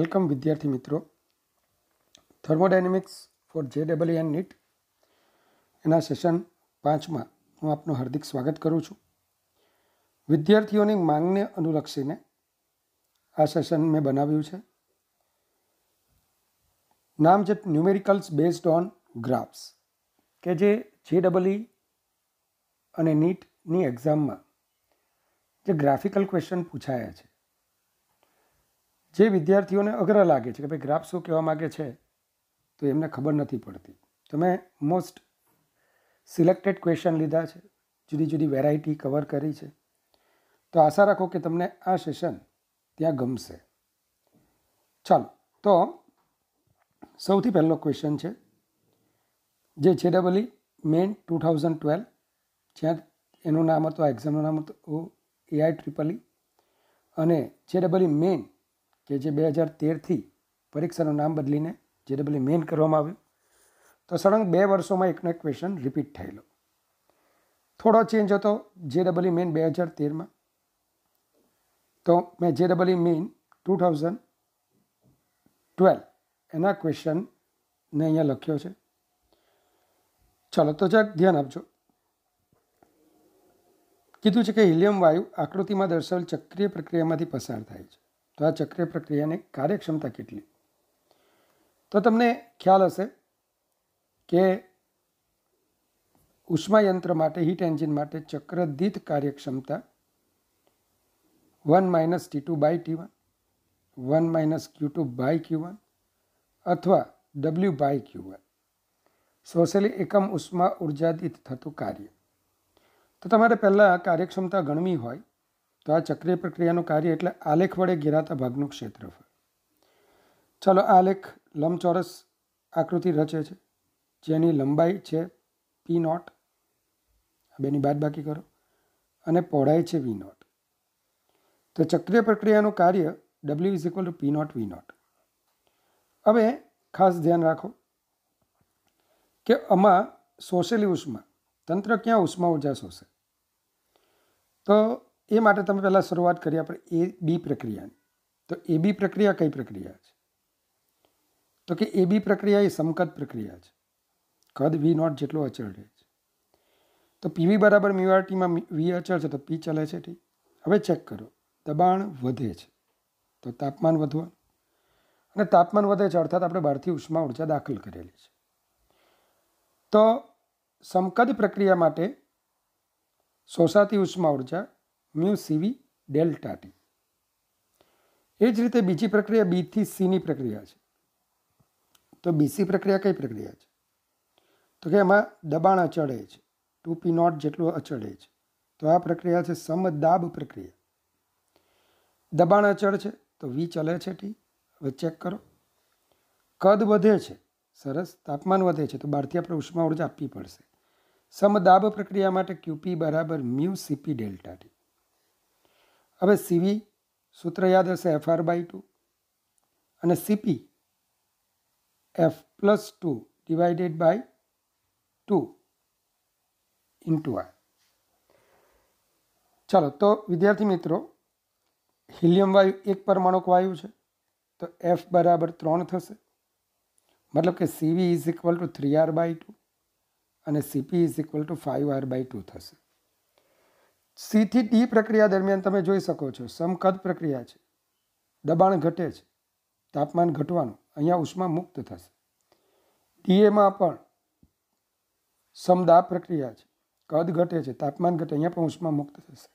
Welcome વિદ્યાર્થી મિત્રો thermodynamics for J double and NEET એના સેશન પાંચમાં હું આપનું હાર્દિક સ્વાગત કરું છું વિદ્યાર્થીઓની માંગને અનુલક્ષીને આ સેશન મેં બનાવ્યું છે નામ છે ન્યુમેરિકલ્સ બેઝડ ઓન ગ્રાફ્સ કે જે જે ડબલ અને નીટની એક્ઝામમાં જે ગ્રાફિકલ ક્વેશ્ચન પૂછાયા છે જે વિદ્યાર્થીઓને અઘરા લાગે છે કે ભાઈ ગ્રાફ શું કહેવા માગે છે તો એમને ખબર નથી પડતી તમે મોસ્ટ સિલેક્ટેડ ક્વેશ્ચન લીધા છે જુદી જુદી વેરાયટી કવર કરી છે તો આશા રાખો કે તમને આ સેશન ત્યાં ગમશે ચાલો તો સૌથી પહેલો ક્વેશ્ચન છે જે છે double E main two thousand twelve જ્યાં એનું નામ હતું આ એક્ઝામનું નામ હતું એઆઈ ટ્રિપલ ઈ અને જે ડબલી મેન કે જે બે હજાર તેરથી પરીક્ષાનું નામ બદલીને જે ડબલ એ મેઇન કરવામાં આવ્યું તો સળંગ બે વર્ષોમાં એકનો એક ક્વેશ્ચન રિપીટ થયેલો થોડો ચેન્જ હતો જે ડબલ ઇ મેઇન બે હજાર તેરમાં તો મેં J double E main two thousand twelve એના ક્વેશ્ચનને અહીંયા લખ્યો છે ચાલો તો જરાક ધ્યાન આપજો કીધું છે કે હિલિયમ વાયુ આકૃતિમાં દર્શાવેલ ચક્રીય પ્રક્રિયામાંથી પસાર થાય છે તો આ ચક્રીય પ્રક્રિયાની કાર્યક્ષમતા કેટલી તો તમને ખ્યાલ હશે કે ઉષ્માયંત્ર માટે હીટ એન્જિન માટે ચક્ર દીઠ કાર્યક્ષમતા one minus T two by T one one minus Q two by Q one અથવા ડબલ્યુ બાય ક્યુ વન સોશિયલી એકમ ઉષ્મા ઉર્જા દીઠ થતું કાર્ય તો તમારે પહેલાં કાર્યક્ષમતા ગણવી હોય તો આ ચક્રીય પ્રક્રિયાનું કાર્ય એટલે આલેખ વડે ઘેરાતા ભાગનું ક્ષેત્રફળ ચાલો આલેખ લંબચોરસ આકૃતિ રચે છે જેની લંબાઈ છે પી નોટ બેની બાકી કરો અને પહોળાઈ છે વી નોટ તો ચક્રીય પ્રક્રિયાનું કાર્ય W is equal to P naught V naught હવે ખાસ ધ્યાન રાખો કે આમાં શોષેલી ઉષ્મા તંત્ર ક્યાં ઉષ્મા ઉર્જા શોષે તો એ માટે તમે પહેલાં શરૂઆત કરી આપણે એ બી પ્રક્રિયાની તો એ બી પ્રક્રિયા કઈ પ્રક્રિયા છે તો કે એ બી પ્રક્રિયા એ સમકદ પ્રક્રિયા છે કદ વી નોટ જેટલો અચળ રહે છે તો પીવી બરાબર મ્યુઆરટીમાં વી અચળ છે તો પી ચલે છે ટી હવે ચેક કરો દબાણ વધે છે તો તાપમાન વધવા અને તાપમાન વધે છે અર્થાત આપણે બહારથી ઉષ્મા ઉર્જા દાખલ કરેલી છે તો સમકદ પ્રક્રિયા માટે શોષાતી ઉષ્મા ઉર્જા મ્યુ સીવી ડેલ્ટા ટી એ જ રીતે બીજી પ્રક્રિયા બીથી સીની પ્રક્રિયા છે તો બીસી પ્રક્રિયા કઈ પ્રક્રિયા છે તો કે એમાં દબાણ અચડે છે ટુ પી નોટ જેટલું અચડે છે તો આ પ્રક્રિયા છે સમદાબ પ્રક્રિયા દબાણ અચળ છે તો વી ચલે છે ટી હવે ચેક કરો કદ વધે છે સરસ તાપમાન વધે છે તો બહારથી આપણે ઉષ્મા ઉર્જા આપવી પડશે સમદાબ પ્રક્રિયા માટે ક્યુપી બરાબર મ્યુ સીપી ડેલ્ટા ટી હવે સીવી સૂત્ર યાદ હશે એફઆર બાય ટુ અને CP F plus two divided by two into R ચાલો તો વિદ્યાર્થી મિત્રો હિલિયમ વાયુ એક પરમાણુક વાયુ છે તો એફ બરાબર ત્રણ થશે મતલબ કે CV is equal to three R by two અને CP is equal to five R by two થશે સીથી ડી પ્રક્રિયા દરમિયાન તમે જોઈ શકો છો સમકદ પ્રક્રિયા છે દબાણ ઘટે છે તાપમાન ઘટવાનું અહીંયા ઉષ્મા મુક્ત થશે ડીએમાં પણ સમદાપ પ્રક્રિયા છે કદ ઘટે છે તાપમાન ઘટે અહીંયા પણ ઉષ્મા મુક્ત થશે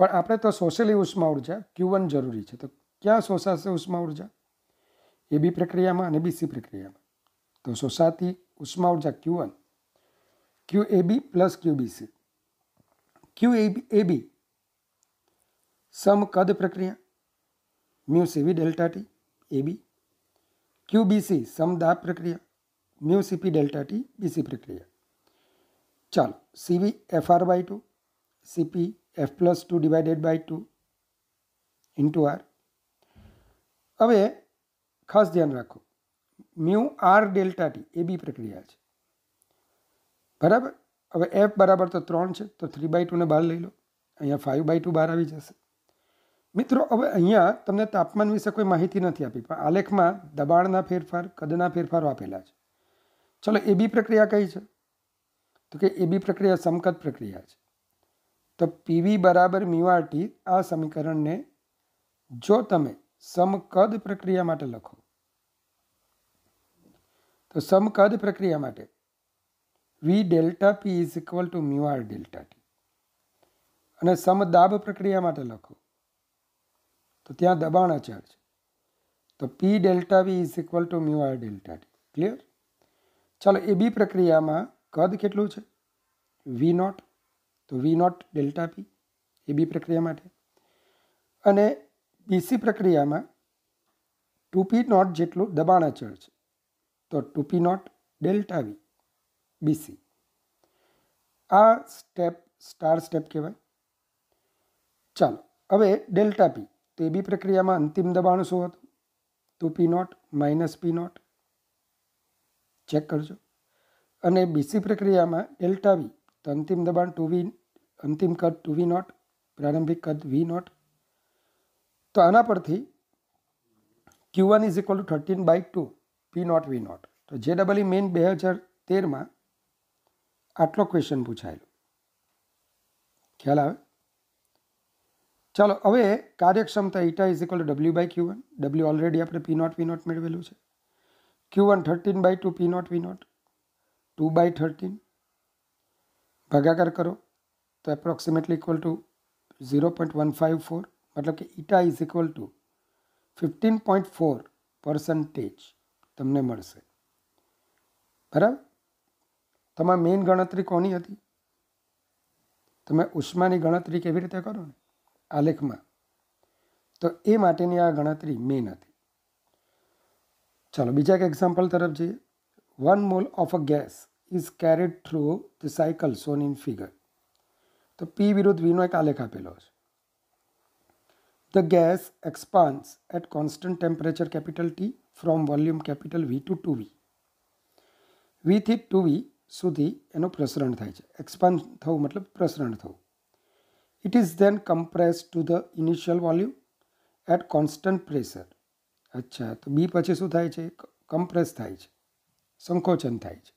પણ આપણે તો શોષેલી ઉષ્મા ઉર્જા ક્યુવન જરૂરી છે તો ક્યાં શોષાશે ઉષ્મા ઉર્જા એ બી પ્રક્રિયામાં અને બીસી પ્રક્રિયામાં તો શોષાતી ઉષ્મા ઉર્જા Q one Q A B plus Q BC Q A A B सम कद प्रक्रिया mu C V delta T A B Q B C सम दाब प्रक्रिया mu C P delta T B C प्रक्रिया चलो C V F R by two C P F plus two divided by two into R हम खास ध्यान रखो mu R delta T A B प्रक्रिया बराबर હવે એફ બરાબર તો ત્રણ છે તો થ્રી બાય ટુને બહાર લઈ લો અહીંયા ફાઇવ બાય ટુ બહાર આવી જશે મિત્રો હવે અહીંયા તમને તાપમાન વિશે કોઈ માહિતી નથી આપી પણ આલેખમાં દબાણના ફેરફાર કદના ફેરફારો આપેલા છે ચલો એ બી પ્રક્રિયા કઈ છે તો કે એ બી પ્રક્રિયા સમકદ પ્રક્રિયા છે તો પીવી બરાબર મ્યુઆરટી આ સમીકરણને જો તમે સમકદ પ્રક્રિયા માટે લખો તો સમકદ પ્રક્રિયા માટે V delta P is equal to mu R delta T અને સમદાબ પ્રક્રિયા માટે લખો તો ત્યાં દબાણ અચળ છે તો P delta V is equal to mu R delta T clear ચાલો એ બી પ્રક્રિયામાં કદ કેટલું છે વી નોટ તો વી not delta P A B પ્રક્રિયા માટે અને બીસી પ્રક્રિયામાં ટુપી નોટ જેટલું દબાણ અચળ છે તો two P naught delta V BC આ સ્ટેપ સ્ટાર સ્ટેપ કહેવાય ચાલો હવે ડેલ્ટા પી તો એ બી પ્રક્રિયામાં અંતિમ દબાણ શું હતું તો P naught minus P naught check કરજો અને બીસી પ્રક્રિયામાં ડેલ્ટા વી તો અંતિમ દબાણ ટુ વી અંતિમ કદ ટુ વી નોટ પ્રારંભિક કદ વી નોટ તો આના પરથી Q one is equal to thirteen by two P naught V naught તો જે ડબલ મેઇન બે હજાર તેરમાં આટલો ક્વેશ્ચન પૂછાયેલો ખ્યાલ આવે ચાલો હવે કાર્યક્ષમતા eta is equal W by Q one W already આપણે પી નોટ વી નોટ મેળવેલું છે Q one thirteen by two P naught V naught two by thirteen ભાગાકાર કરો તો approximately equal to zero point one five four મતલબ કે eta is equal to fifteen point four percentage તમને મળશે બરાબર તમારી મેઇન ગણતરી કોની હતી તમે ઉષ્માની ગણતરી કેવી રીતે કરો ને આલેખમાં તો એ માટેની આ ગણતરી મેઇન હતી ચાલો બીજા એક એક્ઝામ્પલ તરફ જઈએ one mole of a gas is carried through the cycle shown in figure તો પી વિરુદ્ધ વીનો એક આલેખ આપેલો છે the gas expands at constant temperature capital T from volume capital V to two V V થી ટુ વી સુધી એનું પ્રસરણ થાય છે એક્સપાન્ડ થવું મતલબ પ્રસરણ થવું it is then compress to the initial volume at constant pressure અચ્છા તો બી પછી શું થાય છે કમ્પ્રેસ થાય છે સંકોચન થાય છે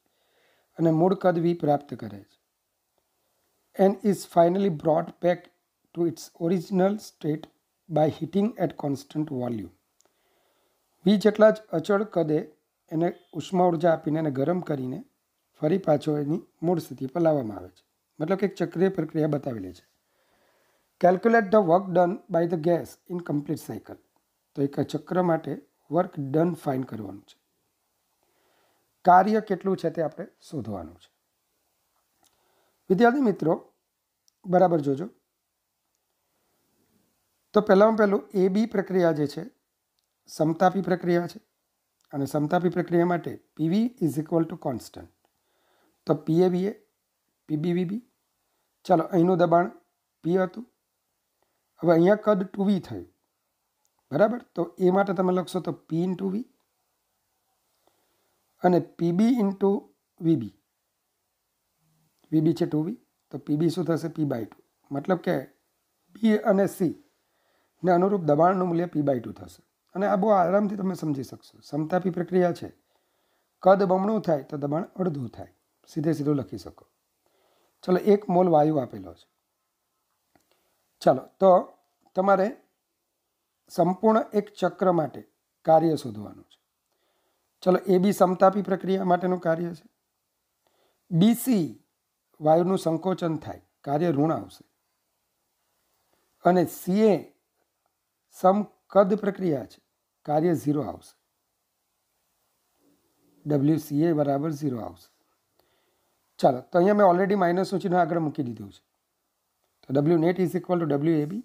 અને મૂળ કદ વી પ્રાપ્ત કરે છે and is finally brought back to its original state by heating at constant volume V જેટલા જ અચળ કદે એને ઉષ્મા ઉર્જા આપીને એને ગરમ કરીને ફરી પાછો એની મૂળ સ્થિતિ પર લાવવામાં આવે છે મતલબ કે એક ચક્રીય પ્રક્રિયા બતાવેલી છે calculate the work done by the gas in complete cycle તો એક ચક્ર માટે વર્ક ડન ફાઇન કરવાનું છે કાર્ય કેટલું છે તે આપણે શોધવાનું છે વિદ્યાર્થી મિત્રો બરાબર જોજો તો પહેલાંમાં પહેલું એ બી પ્રક્રિયા જે છે સમતાપી પ્રક્રિયા છે અને સમતાપી પ્રક્રિયા માટે PV is equal to constant તો પીએ બીએ પીબી બી ચાલો અહીંનું દબાણ પી હતું હવે અહીંયા કદ ટુ વી થયું બરાબર તો એ માટે તમે લખશો તો પી ઇન્ટુ વી અને પીબી ઇન્ટુ વીબી વીબી છે ટુ વી તો પીબી શું થશે પી બાય ટુ મતલબ કે બી અને સી ને અનુરૂપ દબાણનું મૂલ્ય પી બાય ટુ થશે અને આ બહુ આરામથી તમે સમજી શકશો સમતાપી પ્રક્રિયા છે કદ બમણું થાય તો દબાણ અડધું થાય સીધે સીધું લખી શકો ચલો એક મોલ વાયુ આપેલો છે ચાલો તો તમારે સંપૂર્ણ એક ચક્ર માટે કાર્ય શોધવાનું છે ચલો એ બી સમતાપી પ્રક્રિયા માટેનું કાર્ય છે બીસી વાયુનું સંકોચન થાય કાર્ય ઋણ આવશે અને સીએ સમકદ પ્રક્રિયા છે કાર્ય ઝીરો આવશે ડબલ્યુ સીએ બરાબર ઝીરો આવશે ચાલો તો અહીંયા મેં ઓલરેડી માઇનસનું ચિહ્ન આગળ મૂકી દીધું છે તો W net is equal to W AB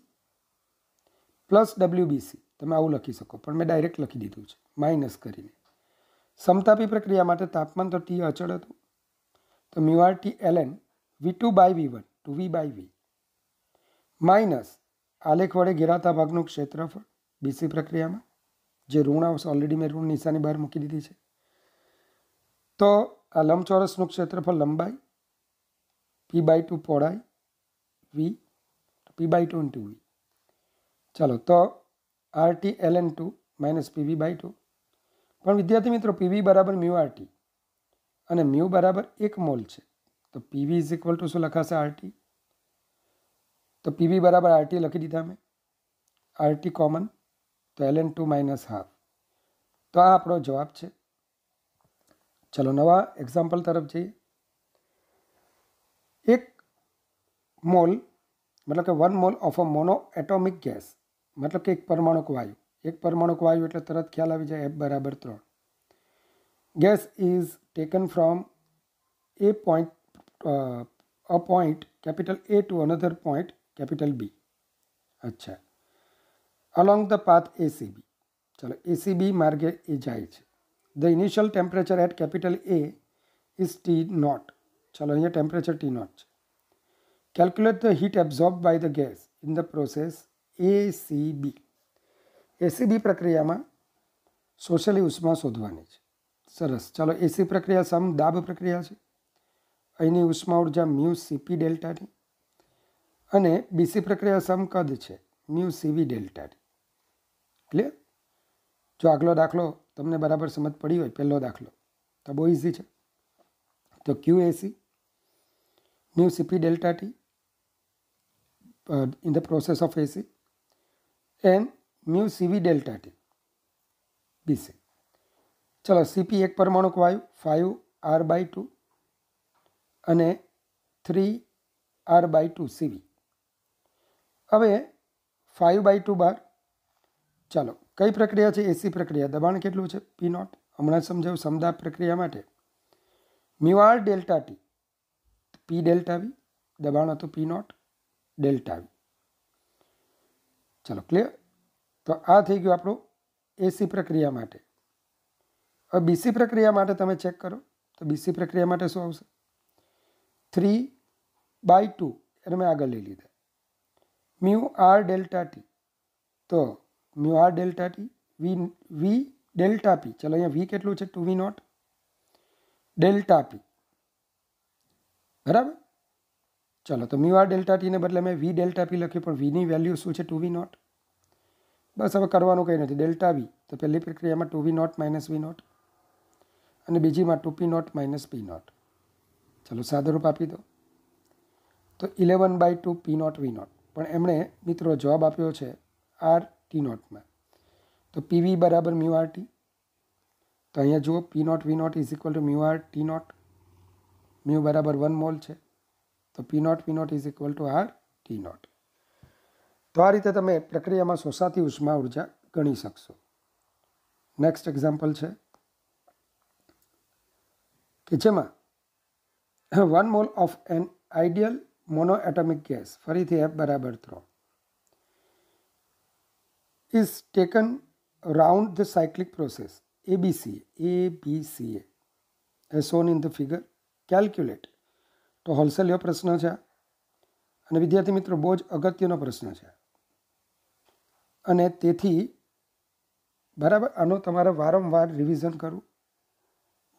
plus W BC તમે આવું લખી શકો પણ મેં ડાયરેક્ટ લખી દીધું છે માઇનસ કરીને સમતાપી પ્રક્રિયા માટે તાપમાન તો ટી અચળ હતું તો mu R T LN V two by V one two V by V minus આલેખ વડે ઘેરાતા ભાગનું ક્ષેત્રફળ બીસી પ્રક્રિયામાં જે ઋણ આવશે ઓલરેડી મેં ઋણ નિશાની બહાર મૂકી દીધી છે તો આ લંબચોરસનું ક્ષેત્રફળ લંબાઈ પી બાય ટુ પહોળાઈ V P by two into V ચાલો તો RT L N two minus PV by two પણ વિદ્યાર્થી મિત્રો પીવી બરાબર મ્યુ આરટી અને મ્યુ બરાબર એક મોલ છે તો પીવી ઇઝ ઇક્વલ ટુ શું લખાશે આરટી તો પીવી બરાબર આરટી લખી દીધા મેં આરટી કોમન તો L N two minus half તો આ આપણો જવાબ છે चलो नवा एक्जाम्पल तरफ जाइए एक मोल मतलब के one mole of a monoatomic gas मतलब के एक परमाणु वायु एक परमाणु वायु एट मतलब तरत ख्याल आ जाए एफ बराबर त्र gas is taken from a point a point capital A to another point capital B अच्छा along the path A C B चलो ए सी बी मार्गे ए जाए the initial temperature at capital A is T naught ચાલો અહીંયા temperature T naught છે calculate the heat absorb by the gas in the process ACB ACB પ્રક્રિયામાં સોશિયલી ઉષ્મા શોધવાની છે સરસ ચાલો એસી પ્રક્રિયા સમ દાબ પ્રક્રિયા છે અહીંની ઉષ્મા ઉર્જા મ્યુ સીપી ડેલ્ટાની અને બીસી પ્રક્રિયા સમ કદ છે મ્યુ સીવી ડેલ્ટાની ક્લિયર જો આગલો દાખલો તમને બરાબર સમજ પડી હોય પહેલો દાખલો તો બહુ ઇઝી છે તો Q AC mu CP delta T in the process of AC and mu CV delta T BC ચલો સીપી એક પરમાણુ વાયુ ફાઇવ આર બાય ટુ અને three R by two CV હવે ફાઇવ બાય ટુ બાર ચાલો કઈ પ્રક્રિયા છે એસી પ્રક્રિયા દબાણ કેટલું છે પી નોટ હમણાં સમજાવ્યું સમદાબ પ્રક્રિયા માટે mu R delta T P delta V દબાણ હતું પી નોટ ડેલ્ટા વી ચાલો ક્લિયર તો આ થઈ ગયું આપણું એસી પ્રક્રિયા માટે હવે બીસી પ્રક્રિયા માટે તમે ચેક કરો તો બીસી પ્રક્રિયા માટે શું આવશે થ્રી બાય ટુ એને મેં આગળ લઈ લીધા મ્યુ આર ડેલ્ટા ટી તો mu R delta T V V delta P ચલો અહીંયા વી કેટલું છે two V not delta P બરાબર ચલો તો મ્યુ આર ડેલ્ટા ટીને બદલે મેં વી ડેલ્ટા પી લખ્યું પણ વીની વેલ્યુ શું છે ટુ વી નોટ બસ હવે કરવાનું કંઈ નથી ડેલ્ટા વી તો પહેલી પ્રક્રિયામાં two V not minus V not અને બીજીમાં two P naught minus P naught ચલો સાદરૂપ આપી દો તો eleven by two P naught V naught પણ એમણે મિત્રો જવાબ આપ્યો છે આર टी नॉट में तो पी वी बराबर म्यू आर टी तो अँ जुओ P not V naught is equal to mu R T naught mu बराबर वन मोल है तो P not V naught is equal to R T naught तो आ रीते तब प्रक्रिया में शोषाती उष्मा ऊर्जा गणी सकसो नेक्स्ट एक्जाम्पल है कि जेम one mole of an ideal monoatomic gas फरी थी एफ बराबर त्रो is taken round the cyclic process ABCA, ABCA as shown in the figure. Calculate. તો હોલસેલ્યો પ્રશ્ન છે અને વિદ્યાર્થી મિત્રો બહુ જ અગત્યનો પ્રશ્ન છે અને તેથી બરાબર આનો તમારે વારંવાર રિવિઝન કરવું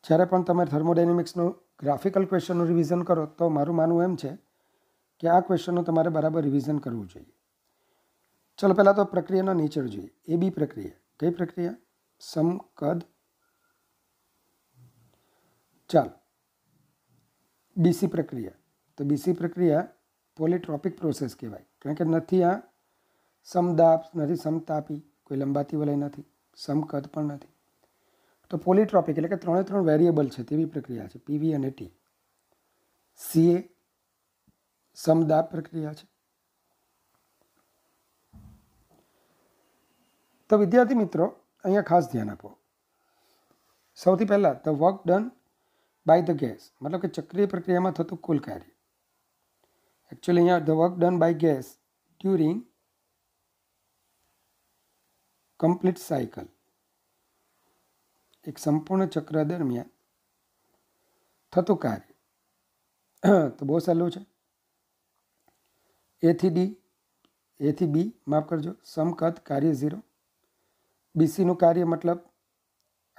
જ્યારે પણ તમે થર્મોડાયનેમિક્સનું ગ્રાફિકલ ક્વેશ્ચનનું રિવિઝન કરો તો મારું માનવું એમ છે કે આ ક્વેશ્ચનનું તમારે બરાબર રિવિઝન કરવું જોઈએ ચલો પહેલાં તો પ્રક્રિયાનો નેચર જોઈએ એ બી પ્રક્રિયા કઈ પ્રક્રિયા સમ કદ ચાલ બીસી પ્રક્રિયા તો બીસી પ્રક્રિયા પોલીટ્રોપિક પ્રોસેસ કહેવાય કારણ કે નથી આ સમદાપ નથી સમતાપી કોઈ લંબાતી વલય નથી સમકદ પણ નથી તો પોલીટ્રોપિક એટલે કે ત્રણે ત્રણ વેરિયેબલ છે તેવી પ્રક્રિયા છે પીવી અને ટી સીએ સમદાપ પ્રક્રિયા છે તો વિદ્યાર્થી મિત્રો અહીંયા ખાસ ધ્યાન આપો સૌથી પહેલાં the work done by the gas મતલબ કે ચક્રીય પ્રક્રિયામાં થતું કુલ કાર્ય એકચ્યુઅલી અહીંયા the work done by gas during complete cycle એક સંપૂર્ણ ચક્ર દરમિયાન થતું કાર્ય તો બહુ સહેલું છે એથી ડી એથી બી માફ કરજો સમકદ કાર્ય ઝીરો બીસીનું કાર્ય મતલબ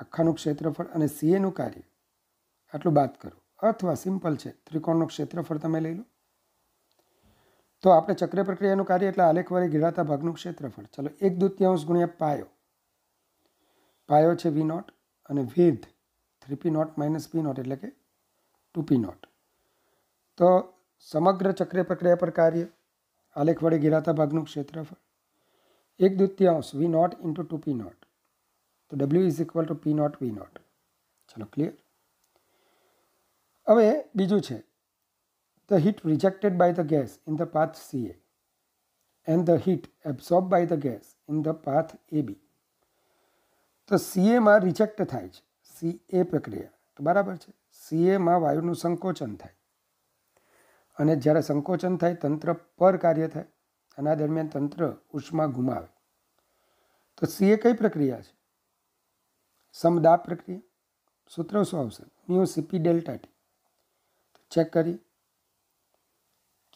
આખાનું ક્ષેત્રફળ અને સીએનું કાર્ય આટલું બાદ કરો અથવા સિમ્પલ છે ત્રિકોણનું ક્ષેત્રફળ તમે લઈ લો તો આપણે ચક્ર પ્રક્રિયાનું કાર્ય એટલે આલેખ વડે ઘેરાતા ભાગનું ક્ષેત્રફળ ચલો એક દૂતીયાંશ ગુણ્યા પાયો પાયો છે વી નોટ અને વેધ three P naught minus P naught એટલે કે ટુ પી નોટ તો સમગ્ર ચક્રીય પ્રક્રિયા પર કાર્ય આલેખ વડે ઘેરાતા ભાગનું ક્ષેત્રફળ એક द्वितीयांश V naught into two P naught તો W is equal to P naught V naught ચલો ક્લિયર હવે બીજું છે the heat rejected by the gas in the path C A and the heat absorb by the gas in the path A B તો સીએમાં reject થાય છે C A પ્રક્રિયા બરાબર છે સીએમાં વાયુનું સંકોચન થાય અને જ્યારે સંકોચન થાય તંત્ર પર કાર્ય થાય जेना दरमियान तंत्र उष्मा गुमा तो सी ए कई प्रक्रिया है समदाप प्रक्रिया सूत्र शो आउ सीपी डेल्टा टी तो चेक कर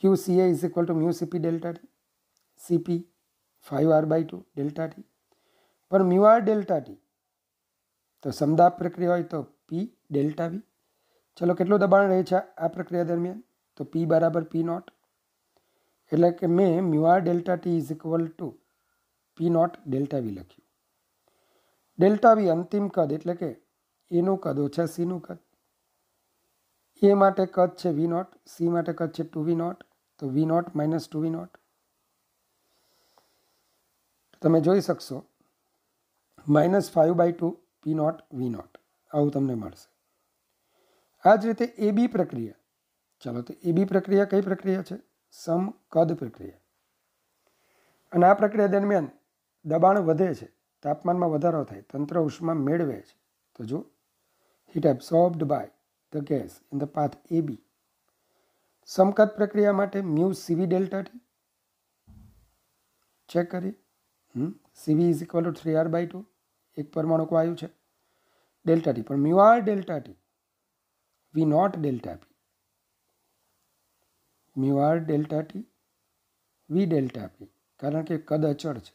Q C is equal to mu C P delta T C P five R by two delta T पर म्यू आर डेल्टा टी तो समदाप प्रक्रिया हो तो पी डेल्टा वी चलो के दबाण रहे आ प्रक्रिया दरमियान तो पी बराबर पी नॉट એટલે કે મે μΔt = p0Δv લખ્યું Δv અંતિમ કદ એટલે કે a નું કદ - c નું કદ a માટે કદ છે v0 c માટે કદ છે 2v0 તો v0 - 2v0 તમે જોઈ શકશો -5/2 p0v0 આવું તમને મળશે આ જ રીતે ab પ્રક્રિયા ચાલો તો ab પ્રક્રિયા કઈ પ્રક્રિયા છે સમકદ પ્રક્રિયા અને આ પ્રક્રિયા દરમિયાન દબાણ વધે છે તાપમાનમાં વધારો થાય તંત્ર ઉષ્મા મેળવે છે તો જો heat absorbed by the gas in the path A B સમકદ પ્રક્રિયા માટે મ્યુ સીવી ડેલ્ટા ટી ચેક કરી C V is equal to three R by two એક પરમાણુ આવ્યું છે ડેલ્ટા ટી પણ mu R delta T V not delta P μΔt vΔp કારણ કે કદ અચળ છે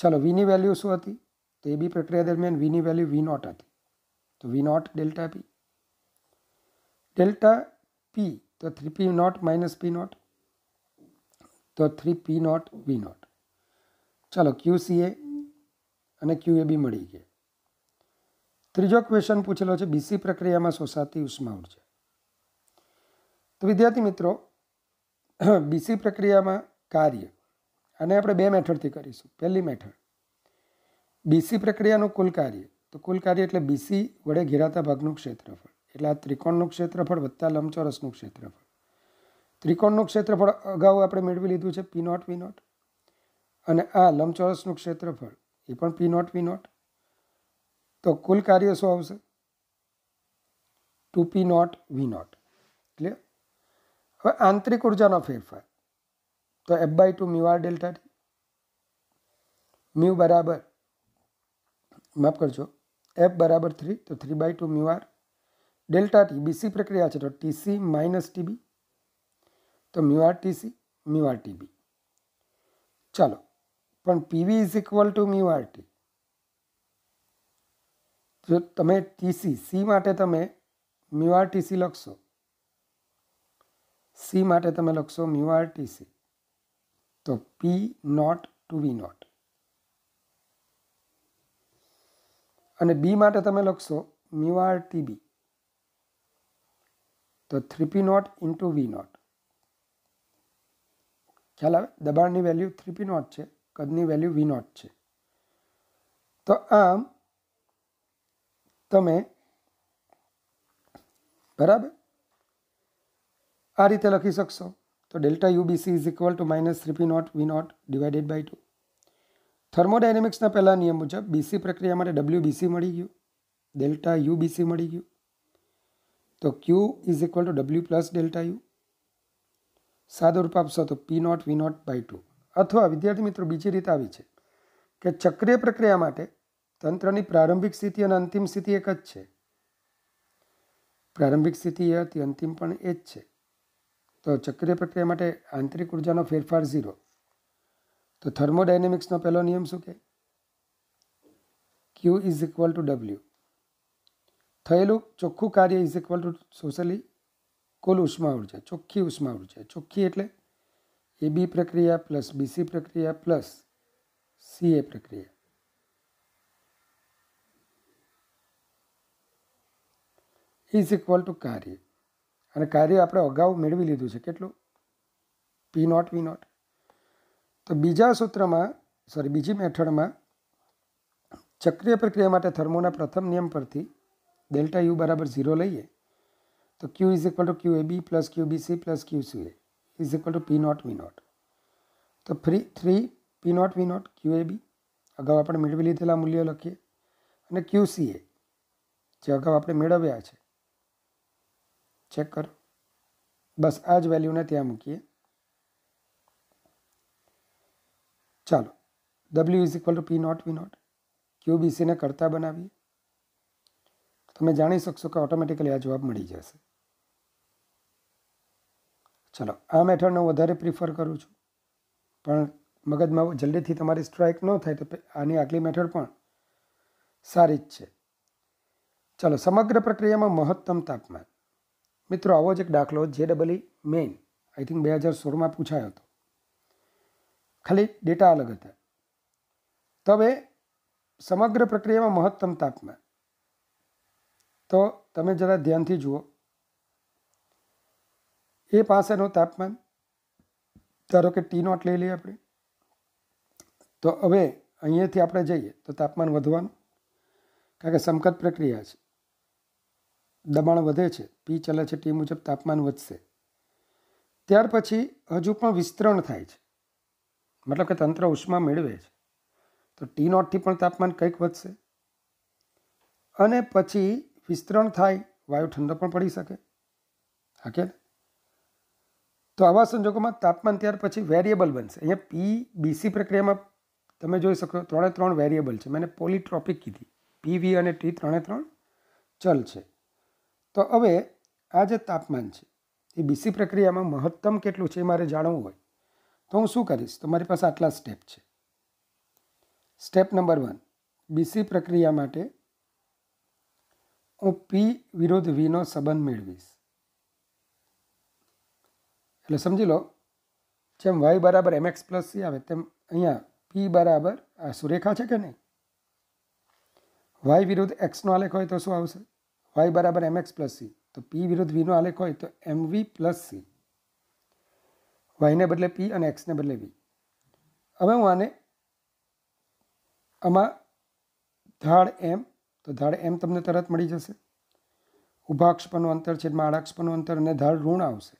ચાલો v ની વેલ્યુ શું હતી તો એબી પ્રક્રિયા દરમિયાન v ની વેલ્યુ v0 હતી તો v0Δp Δp તો 3p0 - p0 તો 3p0 v0 ચાલો qca અને qab મળી છે ત્રીજો ક્વેશ્ચન પૂછેલો છે bc પ્રક્રિયામાં સોસાતી ઉષ્મા ઓજ તો વિદ્યાર્થી મિત્રો બીસી પ્રક્રિયામાં કાર્ય અને આપણે બે મેથડથી કરીશું પહેલી મેથડ બીસી પ્રક્રિયાનું કુલ કાર્ય તો કુલ કાર્ય એટલે બીસી વડે ઘેરાતા ભાગનું ક્ષેત્રફળ એટલે આ ત્રિકોણનું ક્ષેત્રફળ વત્તા લંબચોરસનું ક્ષેત્રફળ ત્રિકોણનું ક્ષેત્રફળ અગાઉ આપણે મેળવી લીધું છે પી નોટ વી નોટ અને આ લંબચોરસનું ક્ષેત્રફળ એ પણ પી નોટ વી નોટ તો કુલ કાર્ય શું આવશે two P naught V naught હવે આંતરિક ઉર્જાનો ફેરફાર તો F by two mu R delta T mu બરાબર માફ કરજો એફ બરાબર થ્રી તો three by two mu R delta T BC પ્રક્રિયા છે તો ટીસી માઇનસ ટીબી તો mu R T C mu R T B ચાલો પણ P V is equal to mu R T જો તમે ટીસી સી માટે તમે મ્યુ આર ટીસી લખશો સી માટે તમે લખશો મ્યુ ટી સી તો P naught two V not અને બી માટે તમે લખશો મ્યુ ટી બી તો three P naught into V naught ખ્યાલ આવે દબાણની વેલ્યુ થ્રી પી નોટ છે કદની વેલ્યુ વી નોટ છે તો આમ તમે બરાબર આ રીતે લખી શકશો તો delta U B C is equal to minus three P naught V naught divided by two થર્મોડાયનેમિક્સના પહેલા નિયમ મુજબ બીસી પ્રક્રિયા માટે ડબલ્યુ બીસી મળી ગયું ડેલ્ટા યુ બીસી મળી ગયું તો Q is equal to W plus delta U સાદો રૂપ આપશો તો P naught V naught by two અથવા વિદ્યાર્થી મિત્રો બીજી રીત આવી છે કે ચક્રિય પ્રક્રિયા માટે તંત્રની પ્રારંભિક સ્થિતિ અને અંતિમ સ્થિતિ એક જ છે પ્રારંભિક સ્થિતિ એ હતી અંતિમ પણ એ જ છે તો ચક્રિય પ્રક્રિયા માટે આંતરિક ઉર્જાનો ફેરફાર ઝીરો તો થર્મોડાયનેમિક્સનો પહેલો નિયમ શું કે Q is equal to W થયેલું ચોખ્ખું કાર્ય ઇઝ ઇક્વલ ટુ સોશલી કુલ ઉષ્મા ઉર્જા ચોખ્ખી ઉષ્મા ઉર્જા ચોખ્ખી એટલે એ બી પ્રક્રિયા પ્લસ બીસી પ્રક્રિયા પ્લસ સી એ પ્રક્રિયા ઇઝ ઇક્વલ ટુ કાર્ય અને કાર્ય આપણે અગાઉ મેળવી લીધું છે કેટલું પી નોટ વી નોટ તો બીજા સૂત્રમાં સોરી બીજી મેથડમાં ચક્રિય પ્રક્રિયા માટે થર્મોના પ્રથમ નિયમ પરથી ડેલ્ટા યુ બરાબર ઝીરો લઈએ તો Q is equal to Q A B plus Q B C plus Q C A is equal to P naught V naught તો ફ્રી three P naught V naught Q A B અગાઉ આપણે મેળવી લીધેલા મૂલ્યો લખીએ અને ક્યુ સી એ જે અગાઉ આપણે મેળવ્યા છે ચેક કરો બસ આ જ વેલ્યુને ત્યાં મૂકીએ ચાલો W is equal to P naught V naught Q બીસીને કરતા બનાવીએ તમે જાણી શકશો કે ઓટોમેટિકલી આ જવાબ મળી જશે ચલો આ મેથડને હું વધારે પ્રિફર કરું છું પણ મગજમાં જલ્દીથી તમારી સ્ટ્રાઇક ન થાય તો આની આગલી મેથડ પણ સારી જ છે ચલો સમગ્ર પ્રક્રિયામાં મહત્તમ તાપમાન મિત્રો આવો જ એક દાખલો જે ડબલઈ મેઇન આઈ થિંક બે હજાર સોળમાં પૂછાયો હતો ખાલી ડેટા અલગ હતા તો હવે સમગ્ર પ્રક્રિયામાં મહત્તમ તાપમાન તો તમે જરા ધ્યાનથી જુઓ એ પાસેનું તાપમાન ધારો કે ટી નોટ લઈ લઈએ આપણે તો હવે અહીંયાથી આપણે જઈએ તો તાપમાન વધવાનું કારણ કે સમકત પ્રક્રિયા છે દબાણ વધે છે પી ચલે છે તે મુજબ તાપમાન વધશે ત્યાર પછી હજુ પણ વિસ્તરણ થાય છે મતલબ કે તંત્ર ઉષ્મા મેળવે છે તો ટી નોટથી પણ તાપમાન કંઈક વધશે અને પછી વિસ્તરણ થાય વાયુ ઠંડો પણ પડી શકે હા કે તો આવા સંજોગોમાં તાપમાન ત્યાર પછી વેરિયેબલ બનશે અહીંયા પી બીસી પ્રક્રિયામાં તમે જોઈ શકો ત્રણે ત્રણ વેરિયેબલ છે મેં પોલીટ્રોપિક કીધી પીવી અને ટી ત્રણે ત્રણ ચલ છે તો હવે આ જે તાપમાન છે એ બીસી પ્રક્રિયામાં મહત્તમ કેટલું છે એ મારે જાણવું હોય તો હું શું કરીશ તો મારી પાસે આટલા સ્ટેપ છે સ્ટેપ નંબર વન બીસી પ્રક્રિયા માટે હું પી વિરુદ્ધ વીનો સંબંધ મેળવીશ એટલે સમજી લો જેમ વાય બરાબર એમ એક્સ પ્લસ સી આવે તેમ અહીંયા પી બરાબર આ સુરેખા છે કે નહીં વાય વિરુદ્ધ એક્સનો આલેખ હોય તો શું આવશે વાય બરાબર એમએક્સ પ્લસ સી તો પી વિરુદ્ધ વીનો આલેખ હોય તો એમવી પ્લસ સી વાયને બદલે પી અને એક્સને બદલે વી હવે હું આને આમાં ધાડ એમ તો ધાડ એમ તમને તરત મળી જશે ઉભાક્ષ પરનું અંતર છેદમાં આડાક્ષ પરનું અંતર અને ધાડ ઋણ આવશે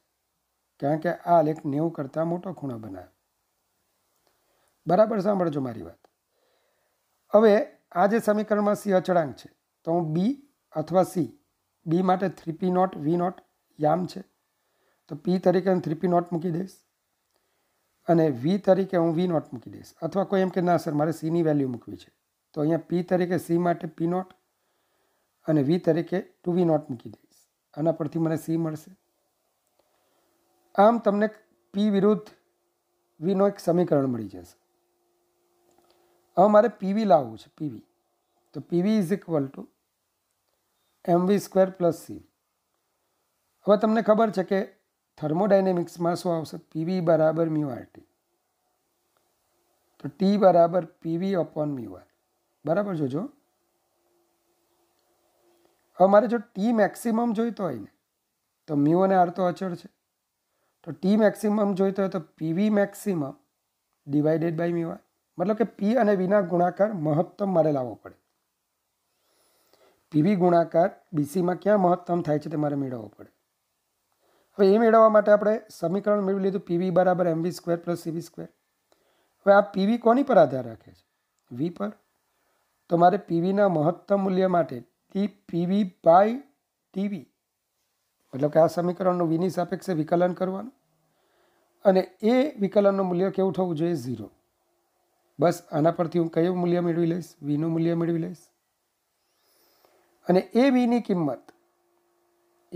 કારણ કે આ લેખ નેવું કરતાં મોટો ખૂણો બનાવે બરાબર સાંભળજો મારી વાત હવે આ જે સમીકરણમાં સી અચળાંક છે તો હું બી અથવા સી બી માટે three P naught V naught યામ છે તો પી તરીકે હું થ્રી પી નોટ મૂકી દઈશ અને વી તરીકે હું વી નોટ મૂકી દઈશ અથવા કોઈ એમ કે ના સર મારે સીની વેલ્યુ મૂકવી છે તો અહીંયા પી તરીકે સી માટે પી નોટ અને વી તરીકે ટુ વી નોટ મૂકી દઈશ આના પરથી મને સી મળશે આમ તમને પી વિરુદ્ધ વીનો એક સમીકરણ મળી જશે હવે મારે પીવી લાવવું છે પીવી તો P V is equal to M V square plus C હવે તમને ખબર છે કે થર્મોડાયનેમિક્સમાં શું આવશે પીવી બરાબર મ્યુ આરટી તો ટી બરાબર પીવી અપોન મ્યુ આર બરાબર જોજો હવે મારે જો ટી મેક્સિમમ જોઈતો હોય ને તો મ્યુ અને આર તો અચળ છે તો ટી મેક્સિમમ જોઈતો હોય તો P V maximum divided by mu R મતલબ કે પી અને વીના ગુણાકાર મહત્તમ મારે લાવવો પડે પીવી ગુણાકાર બીસીમાં ક્યાં મહત્તમ થાય છે તે મારે મેળવવો પડે હવે એ મેળવવા માટે આપણે સમીકરણ મેળવી લીધું પીવી બરાબર M V square plus C V square હવે આ પીવી કોની પર આધાર રાખે છે વી પર તો મારે પીવીના મહત્તમ મૂલ્ય માટે ટી પીવી બાય ટીવી મતલબ કે આ સમીકરણનું વીની સાપેક્ષે વિકલન કરવાનું અને એ વિકલનનું મૂલ્ય કેવું થવું જોઈએ ઝીરો બસ આના પરથી હું કયું મૂલ્ય મેળવી લઈશ વીનું મૂલ્ય મેળવી લઈશ અને એ બીની કિંમત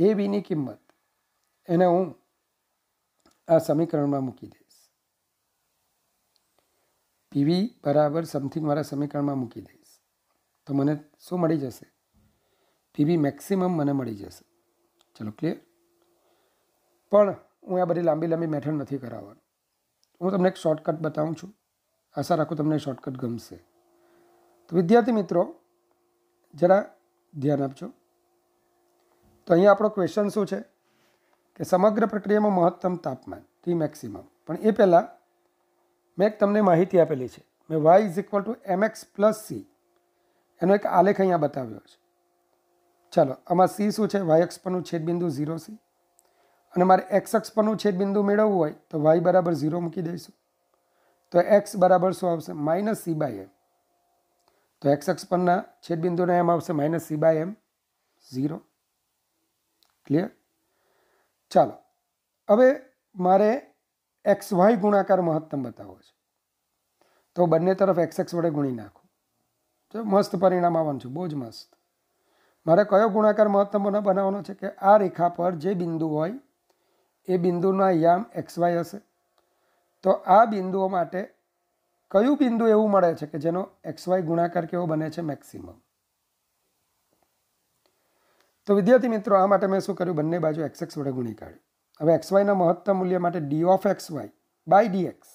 એ બીની કિંમત એને હું આ સમીકરણમાં મૂકી દઈશ પીવી બરાબર સમથિંગ મારા સમીકરણમાં મૂકી દઈશ તો મને શું મળી જશે પીવી મેક્સિમમ મને મળી જશે ચલો ક્લિયર પણ હું આ બધી લાંબી લાંબી મેથડ નથી કરાવવાનું હું તમને એક શોર્ટકટ બતાવું છું આશા રાખું તમને શોર્ટકટ ગમશે તો વિદ્યાર્થી મિત્રો જરા ધ્યાન આપજો તો અહીંયા આપણો ક્વેશ્ચન શું છે કે સમગ્ર પ્રક્રિયામાં મહત્તમ તાપમાન ટી મેક્સિમમ પણ એ પહેલાં મેં એક તમને માહિતી આપેલી છે મેં Y is equal to M X plus C એનો એક આલેખ અહીંયા બતાવ્યો છે ચાલો આમાં સી શું છે વાય એક્સ પરનું છેદબિંદુ ઝીરો સી અને મારે એક્સ અક્ષ પરનું છેદબિંદુ મેળવવું હોય તો વાય બરાબર ઝીરો મૂકી દઈશું તો એક્સ બરાબર શું આવશે માઇનસ સી બાય એમ તો એક્સ અક્ષ પરના છેદબિંદુના એમ આવશે minus C by M zero clear ચાલો હવે મારે એક્સ વાય ગુણાકાર મહત્તમ બતાવવો છે તો બંને તરફ એક્સ એક્સ વડે ગુણી નાખો તો મસ્ત પરિણામ આવવાનું છે બહુ જ મસ્ત મારે કયો ગુણાકાર મહત્તમ બનાવવાનો છે કે આ રેખા પર જે બિંદુ હોય એ બિંદુના યામ એક્સ વાય હશે તો આ બિંદુઓ માટે કયો બિંદુ એવું મળે છે કે જેનો xy ગુણાકાર કેવો બને છે મેક્સિમમ તો વિદ્યાર્થી મિત્રો આ માટે મેં શું કર્યું બંને બાજુ x x વડે ગુણકાળ્યું હવે xy ના મહત્તમ મૂલ્ય માટે d(xy)/dx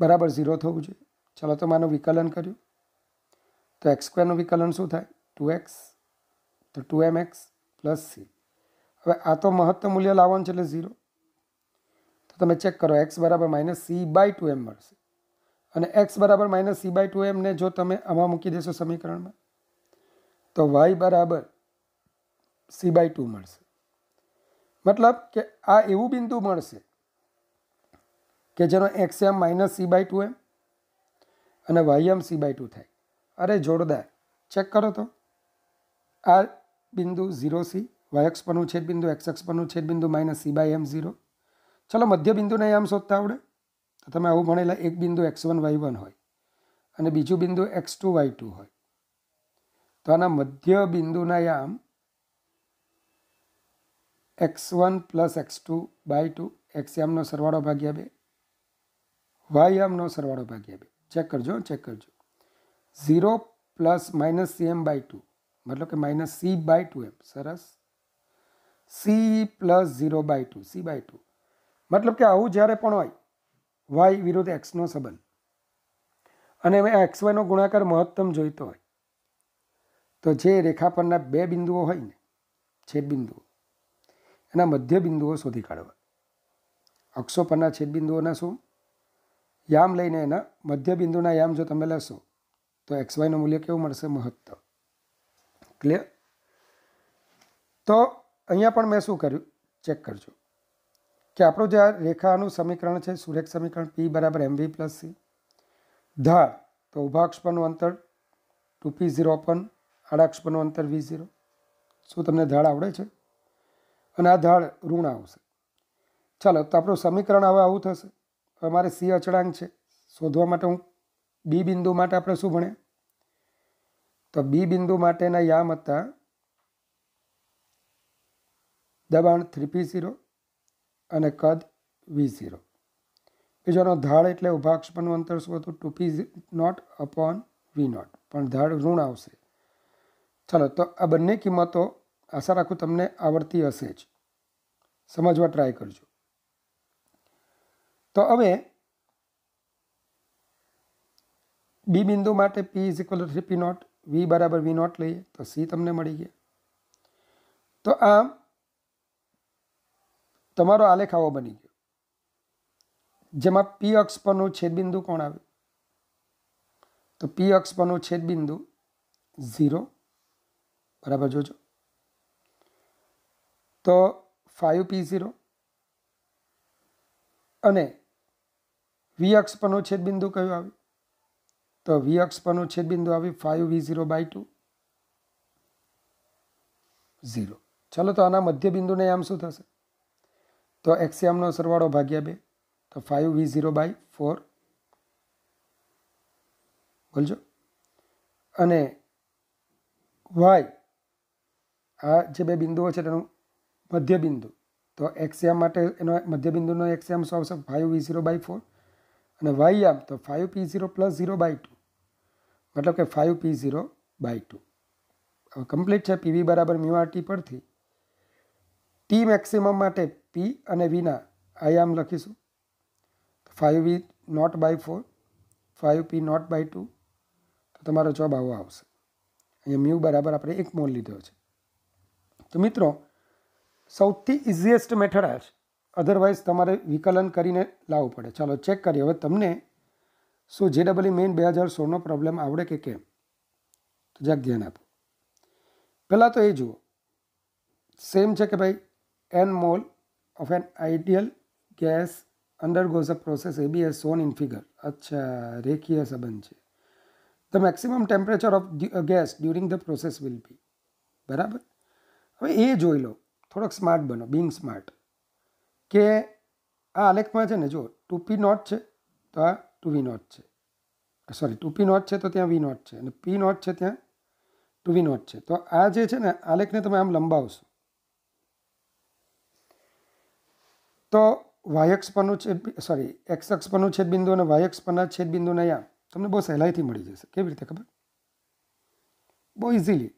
બરાબર 0 થવું જોઈએ ચાલો તો માનો વિકલન કર્યું તો x² નું વિકલન શું થાય 2x તો 2mx + c હવે આ તો મહત્તમ મૂલ્ય લાવવાનું છે એટલે 0 તો તમે ચેક કરો x = -c/2m અને એક્સ બરાબર માઇનસ સી બાય ટુ એમને જો તમે આમાં મૂકી દેશો સમીકરણમાં તો વાય બરાબર સી બાય ટુ મળશે મતલબ કે આ એવું બિંદુ મળશે કે જેનો એક્સ એમ minus C by two M અને વાય એમ સી બાય ટુ થાય અરે જોરદાર ચેક કરો તો આ બિંદુ ઝીરો સી વાયક્ષ પરનું છેદ બિંદુ એક્સ એક્સ પરનું છેદ બિંદુ minus C by M zero ચલો મધ્ય મધ્યબિંદુને આમ શોધતા આવડે તમે આવું ભણેલા એક બિંદુ એક્સ વન વાય વન હોય અને બીજું બિંદુ એક્સ ટુ વાય ટુ હોય તો આના મધ્ય બિંદુના યામ X one plus X two by two X યામનો સરવાળો ભાગ્યા બે વાય યામનો સરવાળો ભાગ્યા બે ચેક કરજો ચેક કરજો zero plus minus C M by two મતલબ કે minus C by two M સરસ C plus zero by two C by two મતલબ કે આવું જ્યારે પણ હોય વાય વિરુદ્ધ એક્સનો સંબંધ અને હવે એક્સ વાયનો ગુણાકાર મહત્તમ જોઈતો હોય તો જે રેખા પરના બે બિંદુઓ હોય ને છેદ બિંદુઓ એના મધ્ય બિંદુઓ શોધી કાઢવા અક્ષો પરના છેદબિંદુઓના શું યામ લઈને એના મધ્ય બિંદુના યામ જો તમે લેશો તો એક્સ વાયનું મૂલ્ય કેવું મળશે મહત્તમ ક્લિયર તો અહીંયા પણ મેં શું કર્યું ચેક કરજો કે આપણું જે આ રેખાનું સમીકરણ છે સુરેખ સમીકરણ પી બરાબર એમવી પ્લસ સી ધાર તો ઉભાક્ષ પરનું અંતર ટુ પી ઝીરો અપન આડાક્ષ પરનું અંતર વી ઝીરો શું તમને ધાળ આવડે છે અને આ ધાળ ઋણ આવશે ચાલો તો આપણું સમીકરણ હવે આવું થશે હવે મારે સી અચળાંક છે શોધવા માટે હું બી બિંદુ માટે આપણે શું ભણ્યા તો બી બિંદુ માટેના યામ હતા દબાણ થ્રી પી ઝીરો અને કદ વી ઝીરો બીજાનો ધાડ એટલે પણ અંતર શું હતું two P naught upon V naught પણ ધાડ ઋણ આવશે ચાલો તો આ બંને કિંમતો આશા રાખું તમને આવડતી હશે જ સમજવા ટ્રાય કરજો તો હવે બી બિંદુ માટે P is equal to P naught V બરાબર વી નોટ લઈએ તો સી તમને મળી ગયા તો આમ તમારો આલેખ આવો બની ગયો જેમાં પી અક્ષ પરનું છેદબિંદુ કોણ આવે તો પી અક્ષ પરનું છેદબિંદુ ઝીરો બરાબર જોજો તો ફાઇવ પી ઝીરો અને વી અક્ષ પરનું છેદબિંદુ કયું આવ્યું તો વી અક્ષ પરનું છેદબિંદુ આવ્યું five V zero by two zero ચાલો તો આના મધ્ય બિંદુને આમ શું થશે તો એક્સિયમનો સરવાળો ભાગ્યા બે તો five V zero by four બોલજો અને વાય આ જે બે બિંદુઓ છે તેનું મધ્ય બિંદુ તો એક્સયામ માટે એનો મધ્ય બિંદુનો એક્સયામ શું આવશે five V zero by four અને વાય આમ તો five P zero plus zero by two મતલબ કે five P zero by two complete છે પીવી બરાબર મ્યુ ટી પરથી ટી મેક્સિમમ માટે પી અને વીના આમ લખીશું five V naught by four five P naught by two તો તમારો જવાબ આવો આવશે અહીંયા મ્યુ બરાબર આપણે એક મોલ લીધો છે તો મિત્રો સૌથી ઇઝીએસ્ટ મેથડ આ છે અધરવાઇઝ તમારે વિકલન કરીને લાવવું પડે ચાલો ચેક કરીએ હવે તમને શું જે ડબલ મેઇન બે હજાર સોળનો પ્રોબ્લેમ આવડે કે કેમ તો જરાક ધ્યાન આપો પહેલાં તો એ જુઓ સેમ છે કે ભાઈ an mole of an ideal gas undergoes a process AB as shown in figure. અચ્છા રેખીય સંબંધ છે the maximum temperature of gas during the process will be બરાબર હવે એ જોઈ લો થોડોક સ્માર્ટ બનો બિંગ સ્માર્ટ કે આ આલેખમાં છે ને જો ટુ પી નોટ છે તો આ ટુ વી નોટ છે સોરી ટુ પી નોટ છે તો ત્યાં વી નોટ છે અને પી નોટ છે ત્યાં ટુ વી નોટ છે તો આ જે છે ને આલેખને તમે આમ લંબાવશો તો વાયક્ષ છેદ સોરી એક્સક્ષ છેદબિંદુ અને વાયક્ષ પરના છેદ બિંદુને અહીંયા તમને બહુ સહેલાઈથી મળી જશે કેવી રીતે ખબર બહુ ઇઝીલી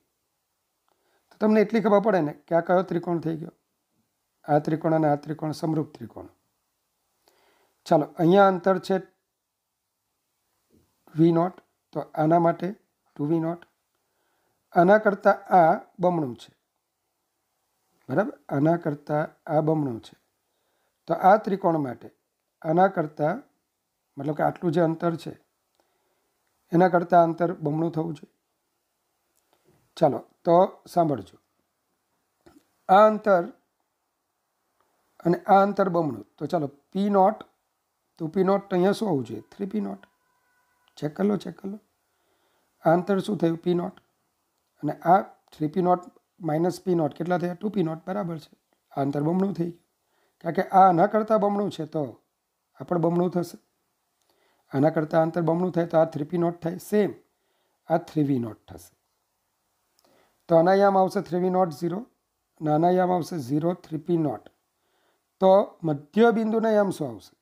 તો તમને એટલી ખબર પડે ને કે આ કયો ત્રિકોણ થઈ ગયો આ ત્રિકોણ અને આ ત્રિકોણ સમરૂપ ત્રિકોણ ચાલો અહીંયા અંતર છે વી નોટ તો આના માટે ટુ વી નોટ આના કરતાં આ બમણું છે બરાબર આના કરતાં આ બમણું છે તો આ ત્રિકોણ માટે આના કરતાં મતલબ કે આટલું જે અંતર છે એના કરતાં અંતર બમણું થવું જોઈએ ચાલો તો સાંભળજો આ અંતર અને આ અંતર બમણું તો ચાલો પી નોટ તો પી નોટ અહીંયા શું હોવું જોઈએ થ્રી પી નોટ ચેક કરી ચેક કરી આ અંતર શું થયું પી નોટ અને આ three P naught minus P naught કેટલા થયા ટુ પી નોટ બરાબર છે આ અંતર બમણું થઈ ગયું કારણ કે આ આના કરતાં બમણું છે તો આ પણ બમણું થશે આના કરતાં અંતર બમણું થાય તો આ થ્રીપી નોટ થાય સેમ આ થ્રીવી નોટ થશે તો આના યામ આવશે થ્રીવી નોટ ઝીરો નાના યામ આવશે ઝીરો થ્રીપી નોટ તો મધ્ય બિંદુના યામ શું આવશે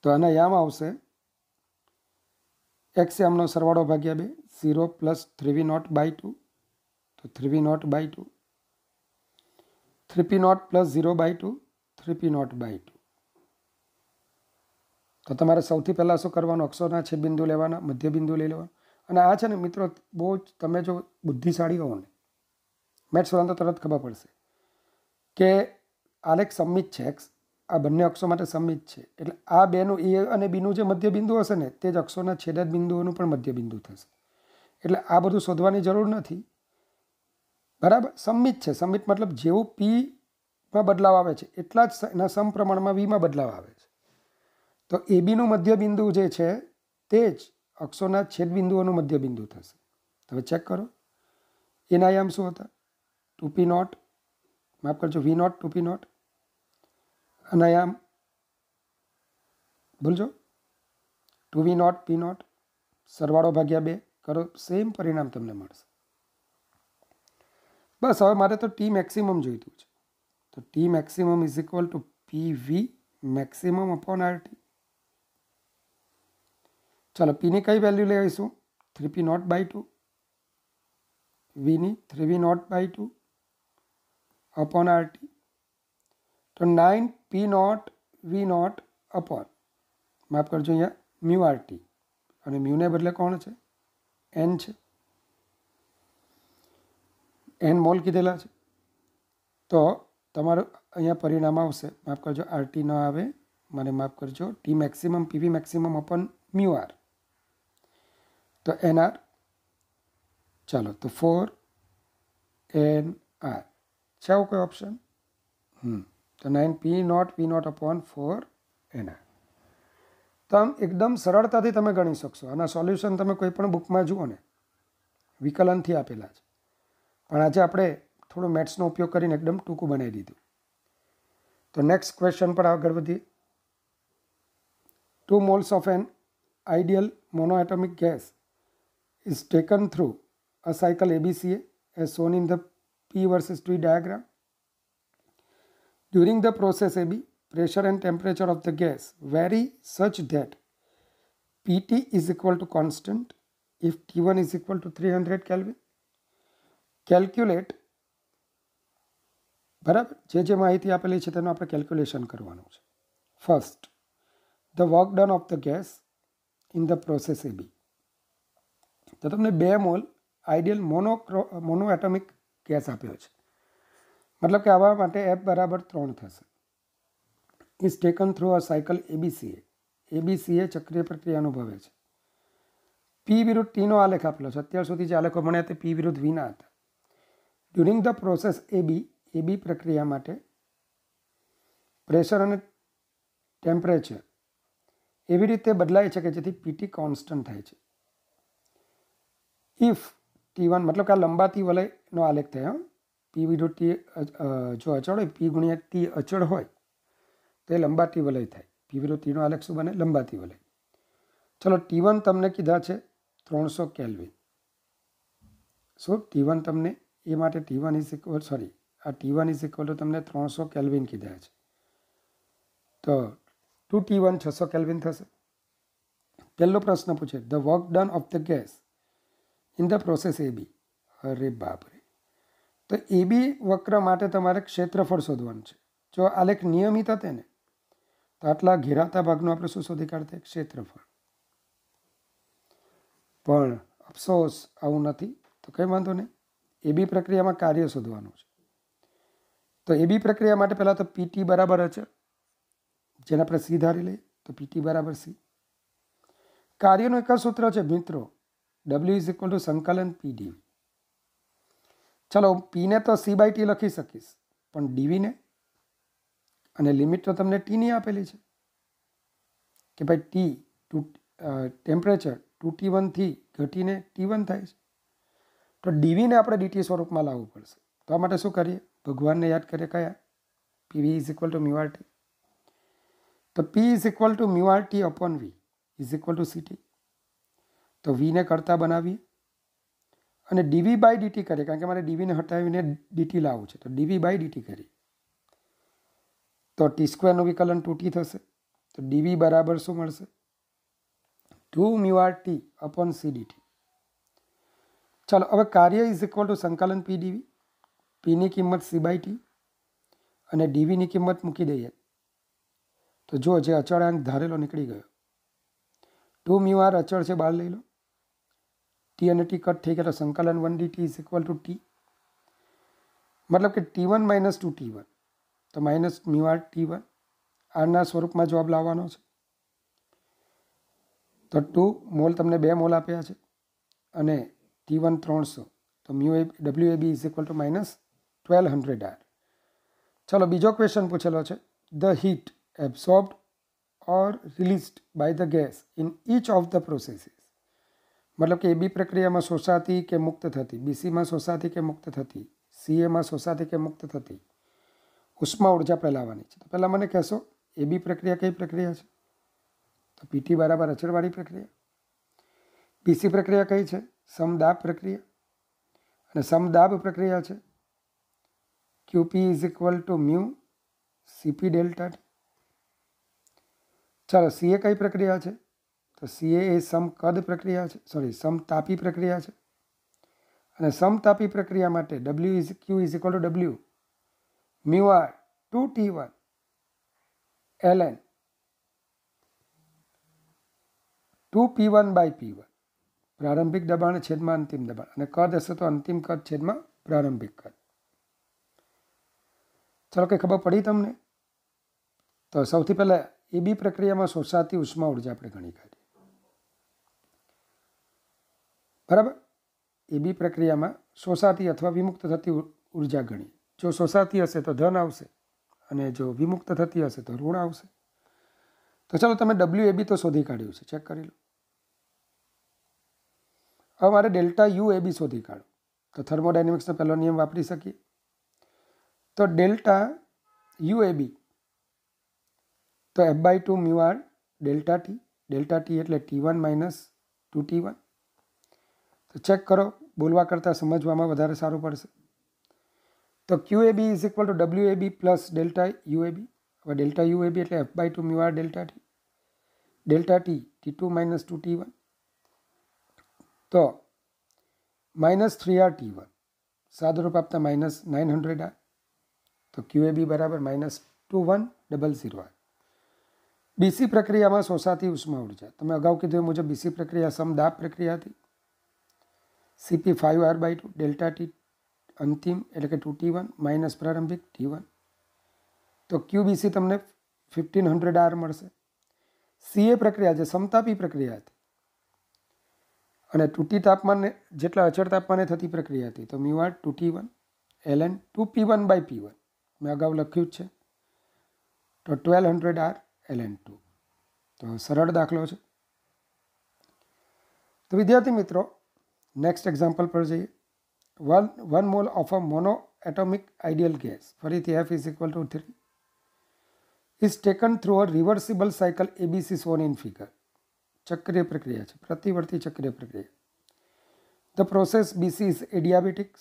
તો આના યામ આવશે એક્સ યામનો સરવાળો ભાગ્યા બે zero plus three V naught by two તો three V naught by two three P naught plus zero by two three naught by two તો તમારે સૌથી પહેલાં શું કરવાનું અક્ષરના છે બિંદુ લેવાના મધ્ય બિંદુ લઈ લેવાનું અને આ છે ને મિત્રો બહુ જ તમે જો બુદ્ધિશાળી હો ને મેટ્સ વાળાને તો તરત ખબર પડશે કે આલેખ સમિત છે એક્સ આ બંને અક્ષો માટે સમિત છે એટલે આ બેનું એ અને બીનું જે મધ્ય બિંદુ હશે ને તે જ અક્ષોના છેદજ બિંદુઓનું પણ મધ્ય બિંદુ થશે એટલે આ બધું શોધવાની જરૂર નથી બરાબર સમિત છે સમિત મતલબ જેવું પીમાં બદલાવ આવે છે એટલા જ એના સમપ્રમાણમાં વીમાં બદલાવ આવે છે તો એ બીનું મધ્યબિંદુ જે છે તે જ અક્ષોના છેદબિંદુઓનું મધ્યબિંદુ થશે તમે ચેક કરો એના આયામ શું હતા ટુ પી નોટ માફ કરજો V naught two P naught અનાયામ ભૂલજો two V naught P naught સરવાળો ભાગ્યા બે કરો સેમ પરિણામ તમને મળશે બસ હવે મારે તો ટી મેક્સિમમ જોઈતું છે તો T maximum is equal to P V maximum upon R T ચાલો પીની કઈ વેલ્યુ લઈશું three P naught by two વીની three V naught by two upon R T તો nine P naught V naught upon માફ કરજો અહીંયા mu R T અને મ્યુને બદલે કોણ છે એન છે એન મોલ કીધેલા છે તો તમારું અહીંયા પરિણામ આવશે માફ કરજો આરટી ન આવે મને માફ કરજો T maximum P V maximum upon mu R તો એન આર ચાલો તો ફોર એન આર છે આવું કોઈ ઓપ્શન હમ તો nine P naught P naught upon four N R તો આમ એકદમ સરળતાથી તમે ગણી શકશો આના સોલ્યુશન તમે કોઈ પણ બુકમાં જુઓ ને વિકલનથી આપેલા છે પણ આજે આપણે થોડું મેથ્સનો ઉપયોગ કરીને એકદમ ટૂંકું બનાવી દીધું તો નેક્સ્ટ ક્વેશ્ચન પર આગળ વધીએ two moles of an ideal monoatomic gas is taken through a cycle A B C A as shown in the P versus T diagram the During the pressure and temperature of the gas vary such that such that PT is equal to constant if T1 is equal to 300 Kelvin calculate બરાબર જે જે માહિતી આપેલી છે તેનું આપણે calculation કરવાનું છે first the work done of the gas in the process A B તો તમને બે મોલ આઈડિયલ મોનોક્રો મોનો એટોમિક ગેસ આપ્યો છે મતલબ કે આવા માટે એફ બરાબર ત્રણ થશે is taken through a cycle A B C A A B C A ચક્રિય પ્રક્રિયા અનુભવે છે પી વિરુદ્ધ ટીનો આલેખ આપેલો છે અત્યાર સુધી જે આલેખો મળ્યા તે પી વિરુદ્ધ વીના હતા during the process A B A B પ્રક્રિયા માટે પ્રેશર અને ટેમ્પરેચર એવી રીતે બદલાય છે કે જેથી પીટી કોન્સ્ટન્ટ થાય છે ઇફ ટી વન મતલબ કે આ લંબાતી વલયનો આલેખ થયો પી વિડો ટી જો અચળ હોય પી ગુણ્યા ટી અચળ હોય તો એ લંબાતી વલય થાય પી વિડો ટીનો આલેખ શું બને લંબાતી વલય ચલો ટી વન તમને કીધા છે ત્રણસો કેલ્વિન શું ટી વન તમને એ માટે T one is equal sorry આ T one is equal to તમને ત્રણસો કેલ્વિન કીધા છે તો ટુ ટી વન છસો કેલ્વિન થશે પહેલો પ્રશ્ન પૂછે the work done of the gas in the process A B અરે બાપરે તો એ બી વક્ર માટે તમારે ક્ષેત્રફળ શોધવાનું છે જો આલેખ નિયમિત હતે ને તો આટલા ઘેરાતા ભાગનું આપણે શું શોધી કાઢતા ક્ષેત્રફળ પણ અફસોસ આવું નથી તો કંઈ વાંધો નહીં એ બી પ્રક્રિયામાં કાર્ય શોધવાનું છે તો એ બી પ્રક્રિયા માટે પહેલાં તો પીટી બરાબર છે જેને આપણે સી ધારી લઈએ તો પીટી બરાબર સી કાર્યનું એક જ સૂત્ર છે મિત્રો ડબલ્યુ ઇઝ ઇક્વલ ટુ સંકલન પી ડીવી ચલો પીને તો સી બાય ટી લખી શકીશ પણ ડીવીને અને લિમિટ તો તમને ટીની આપેલી છે કે ભાઈ T two temperature two T વનથી ઘટીને ટી વન થાય છે તો ડીવીને આપણે ડીટી સ્વરૂપમાં લાવવું પડશે તો આ માટે શું કરીએ ભગવાનને યાદ કરીએ કયા P V is equal to mu R T તો P is equal to mu R T upon V is equal to C T તો વીને કરતાં બનાવીએ અને ડીવી બાય ડીટી કરીએ કારણ કે મારે ડીવીને હટાવીને ડીટી લાવવું છે તો ડીવી બાય ડીટી કરીએ તો ટી સ્ક્વેરનું વિકલન તૂટી થશે તો ડીવી બરાબર શું મળશે two mu R T upon C D T ચાલો હવે કાર્ય ઇઝ ઇક્વલ ટુ સંકલન પી ડીવી પીની કિંમત સી બાય ટી અને ડીવીની કિંમત મૂકી દઈએ તો જો જે અચળાંક ધારેલો નીકળી ગયો ટુ મ્યુ આર અચળ છે બહાર લઈ લો ટી અને ટી કટ થઈ ગયા તો સંકલન one D T is equal to T મતલબ કે T one minus two T one તો minus mu R T one આરના સ્વરૂપમાં જવાબ લાવવાનો છે તો ટુ મોલ તમને બે મોલ આપ્યા છે અને टी वन त्रो सौ तो mu A W A B is equal to minus twelve hundred R चलो बीजो क्वेश्चन पूछेलो द हीट एब्सोर्ब्ड और release by the gas in each of the processes मतलब कि ए बी प्रक्रिया में शोषाती के मुक्त थती बीसी में शोषाती के मुक्त थती सी ए में शोषाती के मुक्त थती उष्मा ऊर्जा फैलावा तो पहला मैंने सो ए बी प्रक्रिया कई प्रक्रिया है तो पीटी बराबर अचरवाड़ी प्रक्रिया बीसी प्रक्रिया कई है સમદાબ પ્રક્રિયા અને સમદાબ પ્રક્રિયા છે Q P is equal to mu CP delta ચાલો સીએ કઈ પ્રક્રિયા છે તો સીએ એ સમકદ પ્રક્રિયા છે સોરી સમતાપી પ્રક્રિયા છે અને સમતાપી પ્રક્રિયા માટે W is Q is equal to W mu R two T one L N two P one by P one પ્રારંભિક દબાણ છેદમાં અંતિમ દબાણ અને કદ હશે તો અંતિમ કદ છેદમાં પ્રારંભિક કદ ચાલો કંઈ ખબર પડી તમને તો સૌથી પહેલાં એ બી પ્રક્રિયામાં શોષાતી ઉષ્મા ઉર્જા આપણે ગણી કાઢીએ બરાબર એ બી પ્રક્રિયામાં શોષાતી અથવા વિમુક્ત થતી ઉર્જા ગણી જો શોષાતી હશે તો ધન આવશે અને જો વિમુક્ત થતી હશે તો ઋણ આવશે તો ચાલો તમે ડબલ્યુ એબી તો શોધી કાઢ્યું છે ચેક કરી લો હવે મારે ડેલ્ટા યુ એ બી શોધી કાઢો તો થર્મોડાયનેમિક્સનો પહેલો નિયમ વાપરી શકીએ તો ડેલ્ટા યુ એ બી તો F by two mu R delta T delta T એટલે T one minus two T one તો ચેક કરો બોલવા કરતાં સમજવામાં વધારે સારું પડશે તો Q A B is equal to W A B plus delta U A B હવે ડેલ્ટા યુ એ બી એટલે F by two mu R delta T delta T T two minus two T one तो minus three R T one साधु रूप आपता minus nine hundred R तो Q A B बराबर minus two one double zero R BC प्रक्रिया में शोषाती उष्मा ऊर्जा तो मैं अगौ कीधु मुझे बीसी प्रक्रिया समदाप प्रक्रिया थी CP five R by two delta T अंतिम एट के टू टी वन माइनस प्रारंभिक टी वन तो क्यू बी सी तमने फिफ्टीन हंड्रेड आर मैं सी ए प्रक्रिया जो समतापी प्रक्रिया थी અને તૂટી તાપમાનને જેટલા અચળ તાપમાને થતી પ્રક્રિયા હતી તો mu R two T one L N two P one by P one મેં અગાઉ લખ્યું જ છે તો twelve hundred R L N two તો સરળ દાખલો છે તો વિદ્યાર્થી મિત્રો નેક્સ્ટ એક્ઝામ્પલ પર જઈએ one one mole of a monatomic ideal gas ફરીથી F is equal to three is taken through a reversible cycle ABC shown in figure ચક્રિય પ્રક્રિયા છે પ્રતિવર્તી ચક્રિય પ્રક્રિયા ધ પ્રોસેસ બીસીસ એ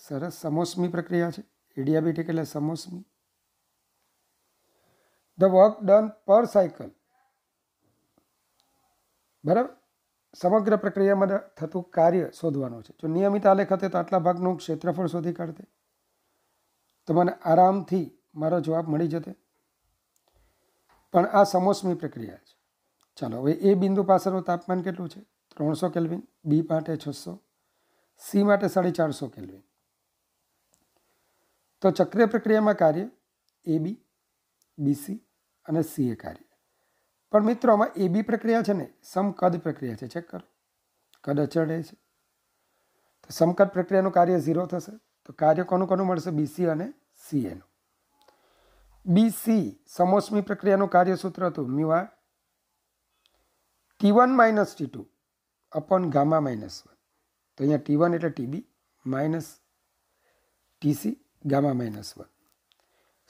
સરસ સમોસમી પ્રક્રિયા છે એ એટલે સમોસમી the work done per cycle બરાબર સમગ્ર પ્રક્રિયામાં થતું કાર્ય શોધવાનું છે જો નિયમિત આલેખ હતે તો આટલા ભાગનું ક્ષેત્રફળ શોધી કાઢતે તો મને આરામથી મારો જવાબ મળી જતે પણ આ સમોસમી પ્રક્રિયા છે ચાલો હવે એ બિંદુ પાસેનું તાપમાન કેટલું છે ત્રણસો કેલ્વિન બી માટે છસો સી માટે સાડી ચારસો કેલ્વિન તો ચક્રિય પ્રક્રિયામાં કાર્ય એ બી બીસી અને સીએ કાર્ય પણ મિત્રો આમાં એ બી પ્રક્રિયા છે ને સમકદ પ્રક્રિયા છે ચેક કરો કદ અચળે છે તો સમકદ પ્રક્રિયાનું કાર્ય ઝીરો થશે તો કાર્ય કોનું કોનું મળશે બીસી અને સીએનું બીસી સમોસમી પ્રક્રિયાનું કાર્ય સૂત્ર હતું mu R T one minus T two upon gamma minus one તો અહીંયા ટી વન એટલે TB minus TC gamma minus one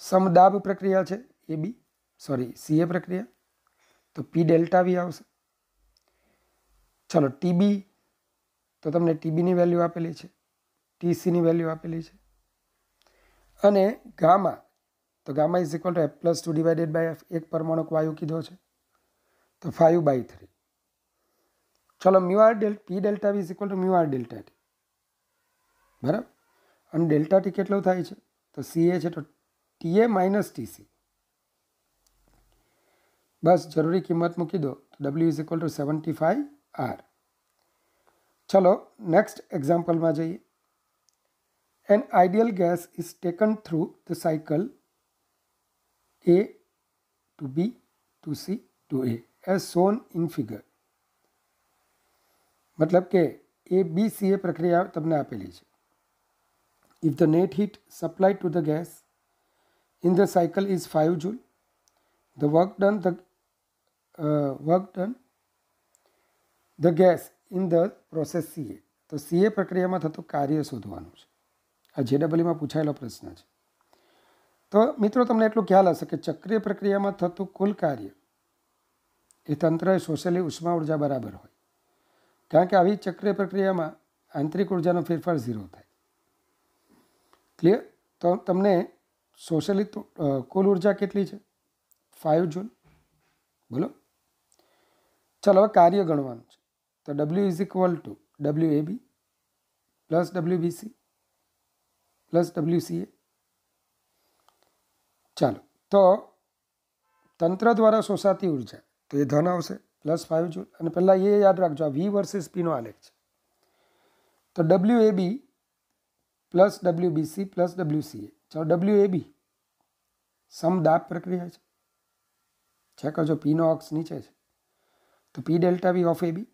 સમદાબ પ્રક્રિયા છે એ બી સોરી સીએ પ્રક્રિયા તો પી ડેલ્ટા વી આવશે ચલો ટીબી તો તમને ટીબીની વેલ્યુ આપેલી છે ટીસીની વેલ્યુ આપેલી છે અને ગામા તો gamma is equal to F plus two divided by F એક પરમાણુક વાયુ કીધો છે તો ફાઇવ બાય થ્રી ચાલો mu R del P delta V equal to mu R delta T બરાબર અને ડેલ્ટા ટી કેટલો થાય છે તો સીએ છે તો ટી એ માઇનસ ટીસી બસ જરૂરી કિંમત મૂકી દો તો W is equal to seventy five R ચલો નેક્સ્ટ એક્ઝામ્પલમાં જઈએ an ideal gas is taken through the cycle A to B to C to A as shown in figure. મતલબ કે એ બી સી એ પ્રક્રિયા તમને આપેલી છે if the net heat supply to the gas in the cycle is five joule the work done the work done the gas in the process C A તો C એ પ્રક્રિયામાં થતું કાર્ય શોધવાનું છે આ જે જેડબલમાં પૂછાયેલો પ્રશ્ન છે તો મિત્રો તમને એટલું ખ્યાલ હશે કે ચક્રીય પ્રક્રિયામાં થતું કુલ કાર્ય એ તંત્ર સોશિયલી ઉષ્મા ઉર્જા બરાબર હોય કારણ કે આવી ચક્રીય પ્રક્રિયામાં આંતરિક ઉર્જાનો ફેરફાર ઝીરો થાય ક્લિયર તો તમને સોશિયલી કુલ ઉર્જા કેટલી છે ફાઇવ જૂન બોલો ચાલો હવે કાર્ય ગણવાનું છે તો W is equal to W A B plus W C plus W C A ચાલો તો તંત્ર દ્વારા શોષાતી ઉર્જા તો એ ધન આવશે પ્લસ ફાઇવ જૂલ અને પહેલાં એ યાદ રાખજો આ વી વર્સિસ પીનો આલેખ છે તો W A B plus W B C plus W C A ચાલો ડબલ્યુ એ બી સમદાપ પ્રક્રિયા છે છેક જો પીનો અક્ષ નીચે છે તો P delta V of A B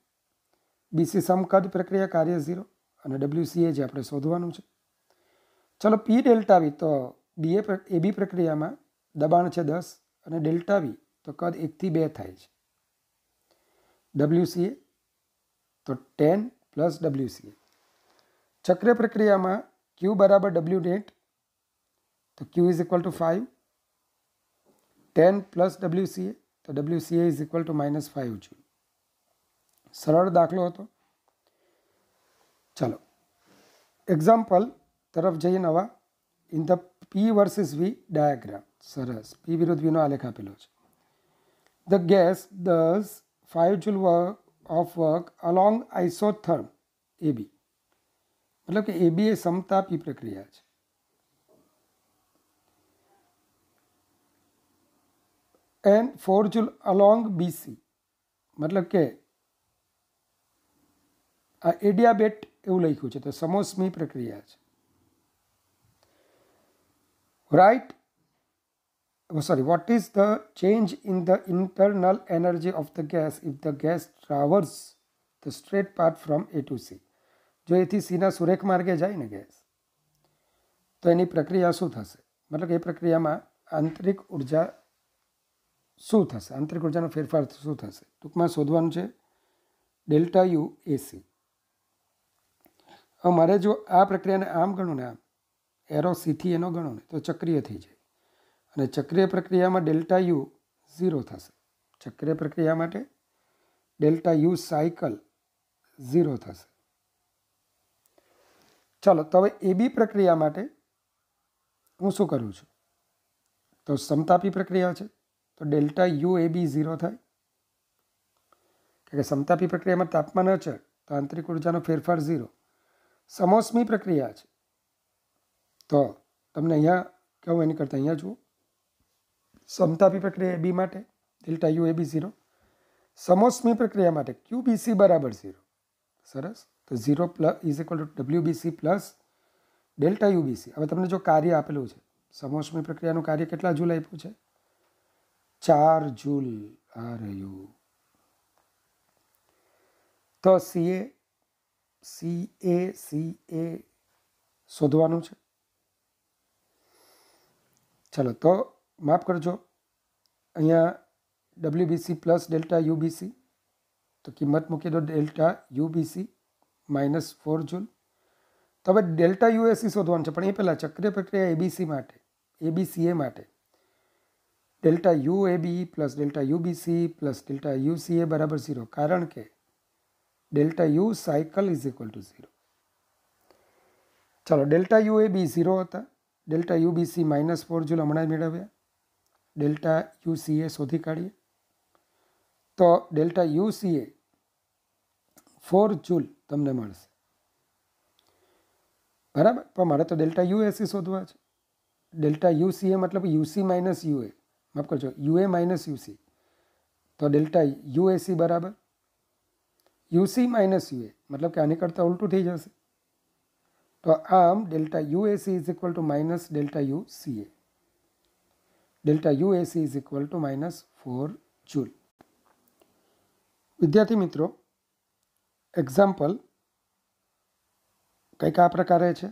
BC સમકદ પ્રક્રિયા કાર્ય ઝીરો અને ડબલ્યુ સી એ જે આપણે શોધવાનું છે ચાલો પી ડેલ્ટા વી તો બીએ એ બી પ્રક્રિયામાં દબાણ છે દસ અને ડેલ્ટા વી તો કદ એકથી બે થાય છે ડબલ્યુસીએ તો ટેન પ્લસ ડબલ્યુસીએ ચક્ર પ્રક્રિયામાં ક્યુ બરાબર ડબલ્યુ નેટ તો Q is equal to five ten plus WCA તો WCA is equal to minus five joule સરળ દાખલો હતો ચાલો એક્ઝામ્પલ તરફ જઈએ નવા in the P versus V diagram સરસ પી વિરુદ્ધ વીનો આલેખ આપેલો છે ધ ગેસ દસ 5 joule of work along isotherm AB મતલબ કે એબી એ સમતાપી પ્રક્રિયા છે and four joule along BC મતલબ કે આ એડિયાબેટ એવું લખ્યું છે તો સમોસમી પ્રક્રિયા છે right Oh, sorry what is the change in the internal energy of the gas if the gas traverses the straight path from a to c જો એથી સીના સુરેખ માર્ગે જાય ને ગેસ તો એની પ્રક્રિયા શું થશે મતલબ એ પ્રક્રિયામાં આંતરિક ઉર્જા શું થશે આંતરિક ઉર્જાનો ફેરફાર શું થશે ટૂંકમાં શોધવાનું છે ડેલ્ટા યુ એસી હવે મારે જો આ પ્રક્રિયાને આમ ગણું ને આમ એરો સીથી એનો ગણો ને તો ચક્રિય થઈ જાય અને ચક્રીય પ્રક્રિયામાં ડેલ્ટા યુ ઝીરો થશે ચક્રિય પ્રક્રિયા માટે ડેલ્ટા યુ સાયકલ ઝીરો થશે ચાલો તો હવે એબી પ્રક્રિયા માટે હું શું કરું છું તો સમતાપી પ્રક્રિયા છે તો delta U A B zero થાય કારણ કે સમતાપી પ્રક્રિયામાં તાપમાન અચળ તો આંતરિક ઉર્જાનો ફેરફાર ઝીરો સમોસમી પ્રક્રિયા છે તો તમને અહીંયા કહું એની કરતાં અહીંયા જુઓ સમતાપી પ્રક્રિયા બી માટે delta U A B zero સમોષ્મી પ્રક્રિયા માટે ક્યુ બી સી બરાબર ઝીરો સરસ તો zero plus is equal to W B C plus delta U B C હવે તમને જો કાર્ય આપેલું છે સમોષ્મી પ્રક્રિયાનું કાર્ય કેટલા જૂલ આપ્યું છે ચાર જૂલ આ રહ્યું તો C A C A C A શોધવાનું છે ચલો તો मफ करजो अँ W B C plus delta U B C तो किमत मूकी दो delta U B C minus four joule तो हमें डेल्टा यू सी शोधवा पहला चक्रिय प्रक्रिया ए बी सी मैं ए बी सी ए मैं delta U A B plus delta U B C plus delta U C A बराबर झीरो कारण के delta U cycle is equal to zero चलो delta U A B zero था delta U B C minus four joule हमें मेव्या delta U C A शोधी काढ़ी तो delta U C A four joule तमने मैं बराबर पर मैं तो डेल्टा यू एस शोधवा डेल्टा यू सी ए मतलब यूसी माइनस यू ए माफ कर U A minus U C तो डेल्टा यू ए सी बराबर U C minus U A मतलब कि आने करता उल्टू थी जाए तो आम delta U A C is equal to minus delta U C A delta UAC is equal to minus four joule વિદ્યાર્થી મિત્રો એક્ઝામ્પલ કંઈક આ પ્રકારે છે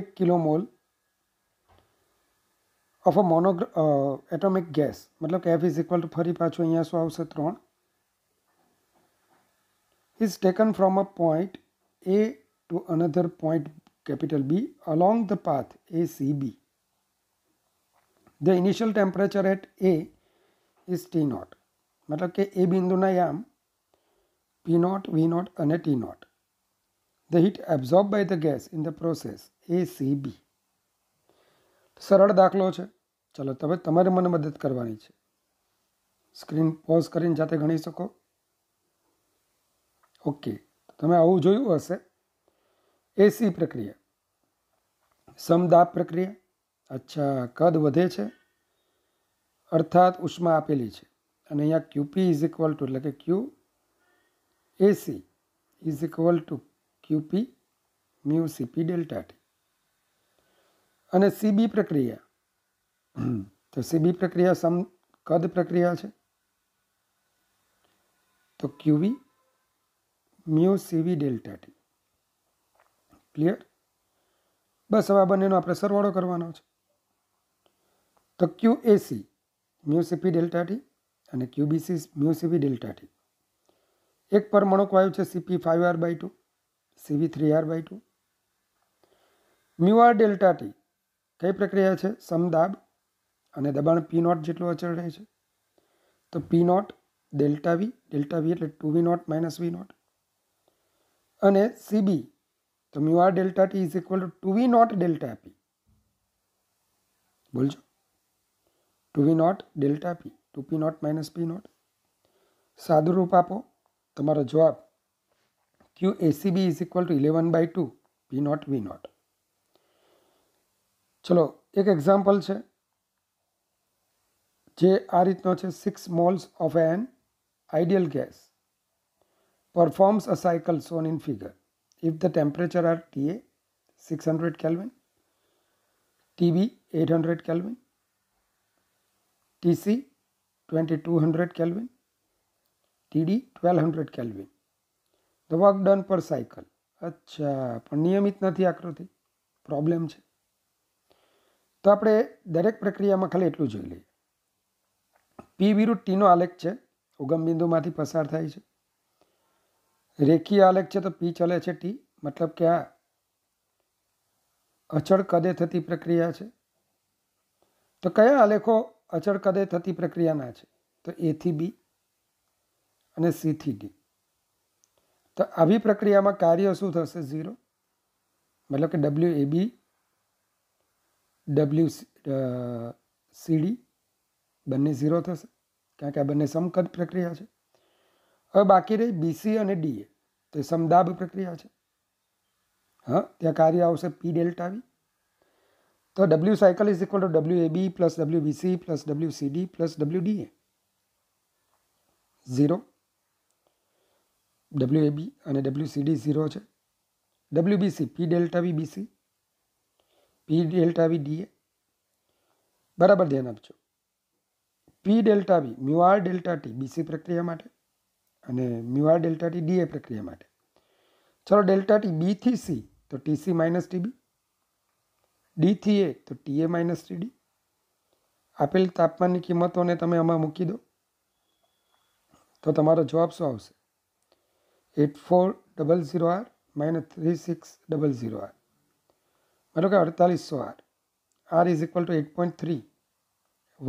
એક kilomole of a monatomic gas મતલબ કે એફ ઇઝ ઇક્વલ ટુ ફરી પાછું અહીંયા શું આવશે ત્રણ is taken from a point A to another point capital B along the path A C B the initial temperature at A is T nought मतलब के ए बिंदु ના યામ v नॉट w नॉट અને t nought the heat absorb by the gas in the process is cb સરળ દાખલો છે चलो તમને તમારી મને મદદ કરવાની છે સ્ક્રીન પોઝ કરીને જાતે ગણી શકો ઓકે તમને આવું જોયું હશે ac પ્રક્રિયા સમદાબ પ્રક્રિયા અચ્છા કદ વધે છે અર્થાત ઉષ્મા આપેલી છે અને અહીંયા ક્યુપી ઇઝ ઇક્વલ ટુ એટલે કે Q AC is equal to QP mu CP delta T અને સીબી પ્રક્રિયા તો સીબી પ્રક્રિયા સમ કદ પ્રક્રિયા છે તો ક્યુવી મ્યુ સીવી ડેલ્ટા ટી ક્લિયર બસ હવે આ બંનેનો આપણે સરવાળો કરવાનો છે તો ક્યુ એસી મ્યુસીપી ડેલ્ટા ટી અને ક્યુબીસી મ્યુસીપી ડેલ્ટા ટી એક પરમાણુક વાયુ છે CP five R by two CV three R by two mu R delta T કઈ પ્રક્રિયા છે સમદાબ અને દબાણ પી નોટ જેટલું અચળ રહે છે તો P nought delta V delta V એટલે two V not minus V not અને સીબી તો mu R delta T is equal to two V not delta P બોલજો two V nought delta P two P nought minus P nought रूप आपो तमो जवाब Q A C B is equal to eleven by two P not V nought चलो एक example है जे आ रीत six moles of an ideal gas performs a cycle shown in figure if the temperature are T A six hundred kelvin T B eight hundred kelvin TC 2200 Kelvin, TD 1200 Kelvin. The work done per cycle. અચ્છા પણ નિયમિત નથી આકૃતિ problem છે તો આપણે દરેક પ્રક્રિયામાં ખાલી એટલું જોઈ લઈએ પી વિરુદ્ધ ટીનો આલેખ છે ઉગમબિંદુમાંથી પસાર થાય છે રેખીય આલેખ છે તો પી ચલે છે ટી મતલબ કે આ અચળ કદે થતી પ્રક્રિયા છે તો કયા આલેખો અચળ કદે થતી પ્રક્રિયાના છે તો એથી બી અને સીથી ડી તો આવી પ્રક્રિયામાં કાર્ય શું થશે ઝીરો મતલબ કે ડબલ્યુ એ બી ડબલ્યુ સીડી બંને ઝીરો થશે કારણ કે આ બંને સમકદ પ્રક્રિયા છે હવે બાકી રહી બીસી અને ડીએ તો એ સમદાબ પ્રક્રિયા છે હા ત્યાં કાર્ય આવશે પી ડેલ્ટા વી તો W cycle is equal to W A B plus W C plus W CD plus W D A zero W A B અને ડબલ્યુ સીડી ઝીરો છે W BC P delta B BC P delta B DA બરાબર ધ્યાન આપજો P delta V mu R delta T BC પ્રક્રિયા માટે અને મ્યુઆર delta T DA પ્રક્રિયા માટે ચલો ડેલ્ટા ટી બીથી સી તો ટીસી માઇનસ ટીબી ડીથી એ તો ટી એ માઇનસ ટીડી આપેલ તાપમાનની કિંમતોને તમે આમાં મૂકી દો તો તમારો જવાબ શું આવશે eight four double zero R minus three six double zero R મતલબ કે અડતાલીસો R R is equal to eight point three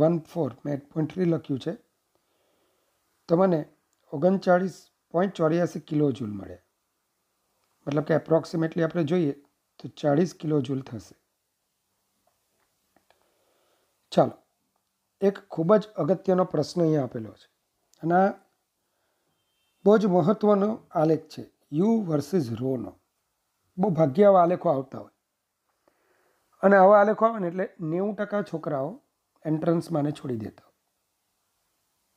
one four મેં એટ પોઈન્ટ થ્રી લખ્યું છે તમને ઓગણચાળીસ પોઈન્ટ ચોર્યાસી કિલો જૂલ મળે મતલબ કે એપ્રોક્સિમેટલી આપણે જોઈએ તો ચાળીસ કિલો જૂલ થશે ચાલો એક ખૂબ જ અગત્યનો પ્રશ્ન અહીંયા આપેલો છે અને આ બહુ જ મહત્ત્વનો આલેખ છે યુ વર્સિસ રોનો બહુ ભાગ્ય આવા આલેખો આવતા હોય અને આવા આલેખો આવે ને એટલે નેવું ટકા છોકરાઓ એન્ટ્રન્સમાંને છોડી દેતા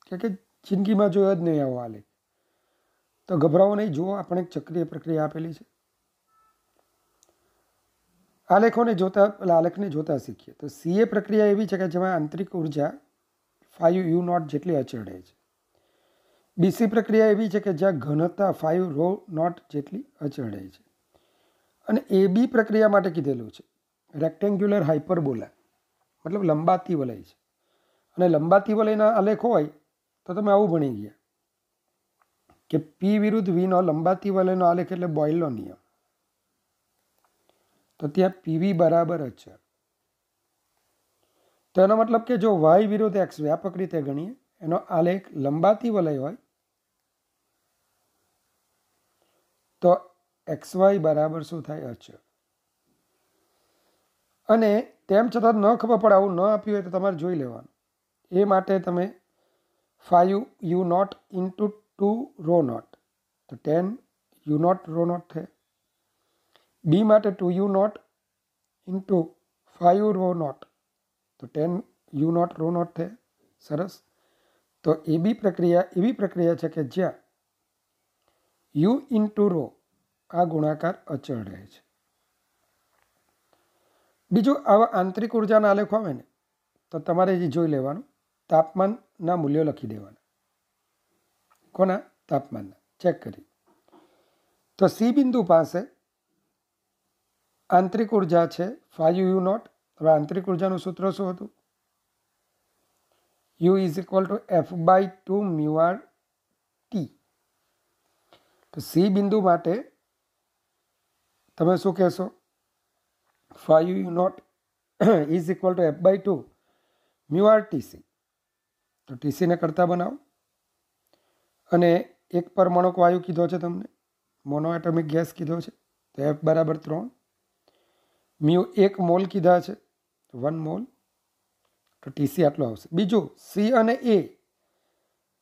કે કે જિંદગીમાં જોયો જ નહીં આવો આલેખ તો ગભરાવો નહીં જુઓ આપણે એક ચક્રીય પ્રક્રિયા આપેલી છે આલેખોને જોતા આલેખને જોતા શીખીએ તો સીએ પ્રક્રિયા એવી છે કે જેમાં આંતરિક ઉર્જા ફાઇવ યુ નોટ જેટલી અચળ છે બીસી પ્રક્રિયા એવી છે કે જ્યાં ઘનતા ફાઇવ રો નોટ જેટલી અચળ છે અને એ બી પ્રક્રિયા માટે કીધેલું છે રેક્ટેન્ગ્યુલર હાઇપરબોલા મતલબ લંબાતી વલય છે અને લંબાતી વલયના આલેખ હોય તો તમે આવું ભણી ગયા કે પી વિરુદ્ધ વીનો લંબાતી વલયનો આલેખ એટલે બોઇલનો નિયમ તો ત્યાં પીવી બરાબર જ છે તો એનો મતલબ કે જો વાય વિરુદ્ધ એક્સ વ્યાપક રીતે ગણીએ એનો આલેખ લંબાતી વલય હોય તો એક્સ વાય બરાબર શું થાય અચ અને તેમ છતાં ન ખબર પડે આવું ન આપ્યું હોય તો તમારે જોઈ લેવાનું એ માટે તમે five U nought into two rho nought તો ten U nought rho nought થાય b * 2 u not * 5 row not तो 10 u not row not थे सरस तो ab પ્રક્રિયા એબી પ્રક્રિયા છે કે જ્યા u * row આ ગુણાકાર અચરડે છે બીજો આ આંતરિક ઉર્જાનો આલેખ આવે ને તો તમારે જે જોઈ લેવાનું તાપમાનના મૂલ્યો લખી દેવાનું કોના તાપમાનના ચક્રી તો c બિંદુ પાસે આંતરિક ઉર્જા છે ફાઇવ યુ નોટ હવે આંતરિક ઉર્જાનું સૂત્ર શું હતું U is equal to F by two mu R T તો સી બિંદુ માટે તમે શું કહેશો five U nought is equal to F by two mu R TC તો ટીસીને કરતા બનાવો અને એક પરમાણુક વાયુ કીધો છે તમને મોનોએટોમિક ગેસ કીધો છે તો એફ બરાબર ત્રણ μ 1 मोल कीदा छे 1 मोल तो टीसी अटलो होसे बीजू सी और ए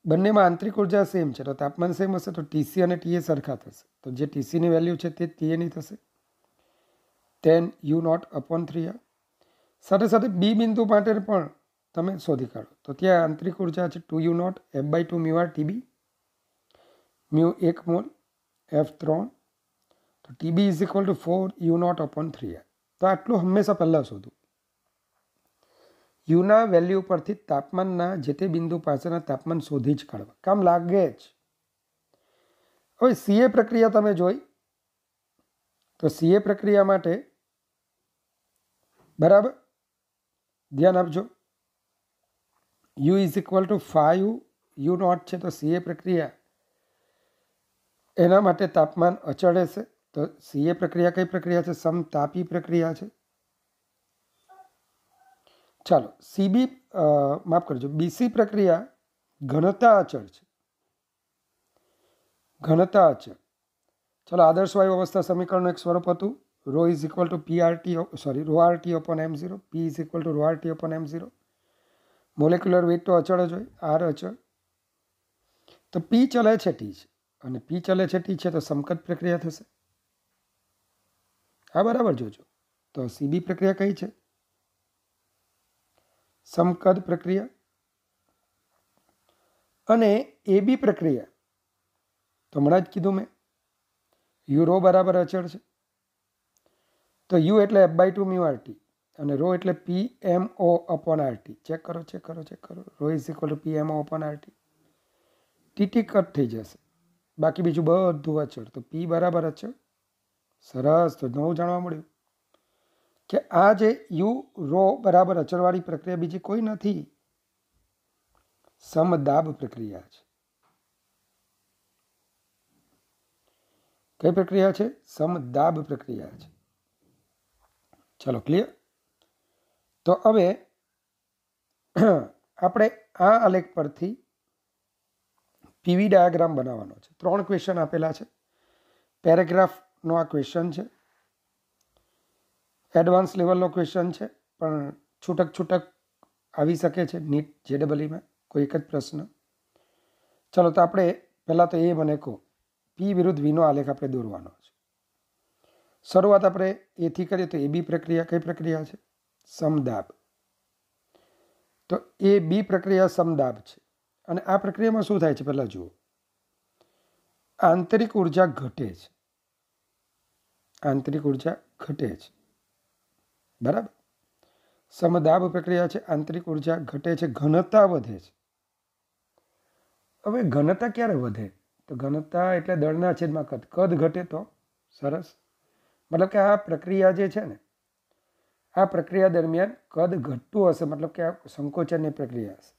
બંનેમાં આંતરિક ઊર્જા સેમ છે તો તાપમાન સેમ હશે તો ટીસી અને ટીએ સરખા થશે તો જે ટીસી ની વેલ્યુ છે તે ટીએ ની થશે 10 u नॉट अपॉन 3 સાથે સાથે બી બિંદુ પાટેર પણ તમે શોધી કાઢો તો ત્યાં આંતરિક ઊર્જા છે 2 u nought f / 2 μ r tb μ 1 mole f 3 તો tb = 4 u नॉट अपॉन 3 તો આટલું હંમેશા પહેલાં શોધું યુના વેલ્યુ પરથી તાપમાનના જે તે બિંદુ પાસેના તાપમાન શોધી જ કાઢવા કામ લાગે જ હવે સીએ પ્રક્રિયા તમે જોઈ તો સીએ પ્રક્રિયા માટે બરાબર ધ્યાન આપજો U is equal to five U nought છે તો સીએ પ્રક્રિયા એના માટે તાપમાન અચળ છે તો સીએ પ્રક્રિયા કઈ પ્રક્રિયા છે સમતાપી પ્રક્રિયા છે ચાલો સીબી માફ કરજો બીસી પ્રક્રિયા ઘનતા અચળ છે ઘનતા અચળ ચાલો આદર્શ વાયુ અવસ્થા સમીકરણનું એક સ્વરૂપ હતું rho is equal to P RT sorry rho RT upon M zero P is equal to rho RT upon M zero molecular weight તો અચળ જ હોય આર અચળ તો પી ચલે છે ટી છે અને પી ચલે છે ટી છે તો સમકત પ્રક્રિયા થશે હા બરાબર જોજો તો સીબી પ્રક્રિયા કઈ છે સમકદ પ્રક્રિયા અને એબી પ્રક્રિયા તો હમણાં જ કીધું મેં યુ રો બરાબર અચળ છે તો યુ એટલે F by two mu RT અને રો એટલે P M O upon RT check કરો ચેક કરો ચેક કરો rho is equal to P M O upon RT TT cut થઈ જશે બાકી બીજું બધું અચળ તો પી બરાબર અચળ સરસ તો નવું જાણવા મળ્યું કે આ જે યુ રો બરાબર અચળવાળી પ્રક્રિયા બીજી કોઈ નથી સમદાબ પ્રક્રિયા છે કઈ પ્રક્રિયા છે સમદાબ પ્રક્રિયા છે ચલો ક્લિયર તો હવે આપણે આ આલેખ પરથી પીવી ડાયાગ્રામ બનાવવાનો છે ત્રણ ક્વેશ્ચન આપેલા છે પેરેગ્રાફ નો આ ક્વેશ્ચન છે એડવાન્સ લેવલનો ક્વેશ્ચન છે પણ છૂટક છૂટક આવી શકે છે નીટ જેડબલીમાં કોઈ એક જ પ્રશ્ન ચલો તો આપણે પહેલાં તો એ મને કહો પી વિરુદ્ધ વીનો આલેખ આપણે દોરવાનો છે શરૂઆત આપણે એથી કરીએ તો એ બી પ્રક્રિયા કઈ પ્રક્રિયા છે સમદાબ તો એ બી પ્રક્રિયા સમદાબ છે અને આ પ્રક્રિયામાં શું થાય છે પહેલાં જુઓ આંતરિક ઉર્જા ઘટે છે આંતરિક ઉર્જા ઘટે છે બરાબર સમદાબ પ્રક્રિયા છે આંતરિક ઉર્જા ઘટે છે ઘનતા વધે છે હવે ઘનતા ક્યારે વધે તો ઘનતા એટલે દળના છેદમાં કદ કદ ઘટે તો સરસ મતલબ કે આ પ્રક્રિયા જે છે ને આ પ્રક્રિયા દરમિયાન કદ ઘટતું હશે મતલબ કે આ સંકોચનની પ્રક્રિયા હશે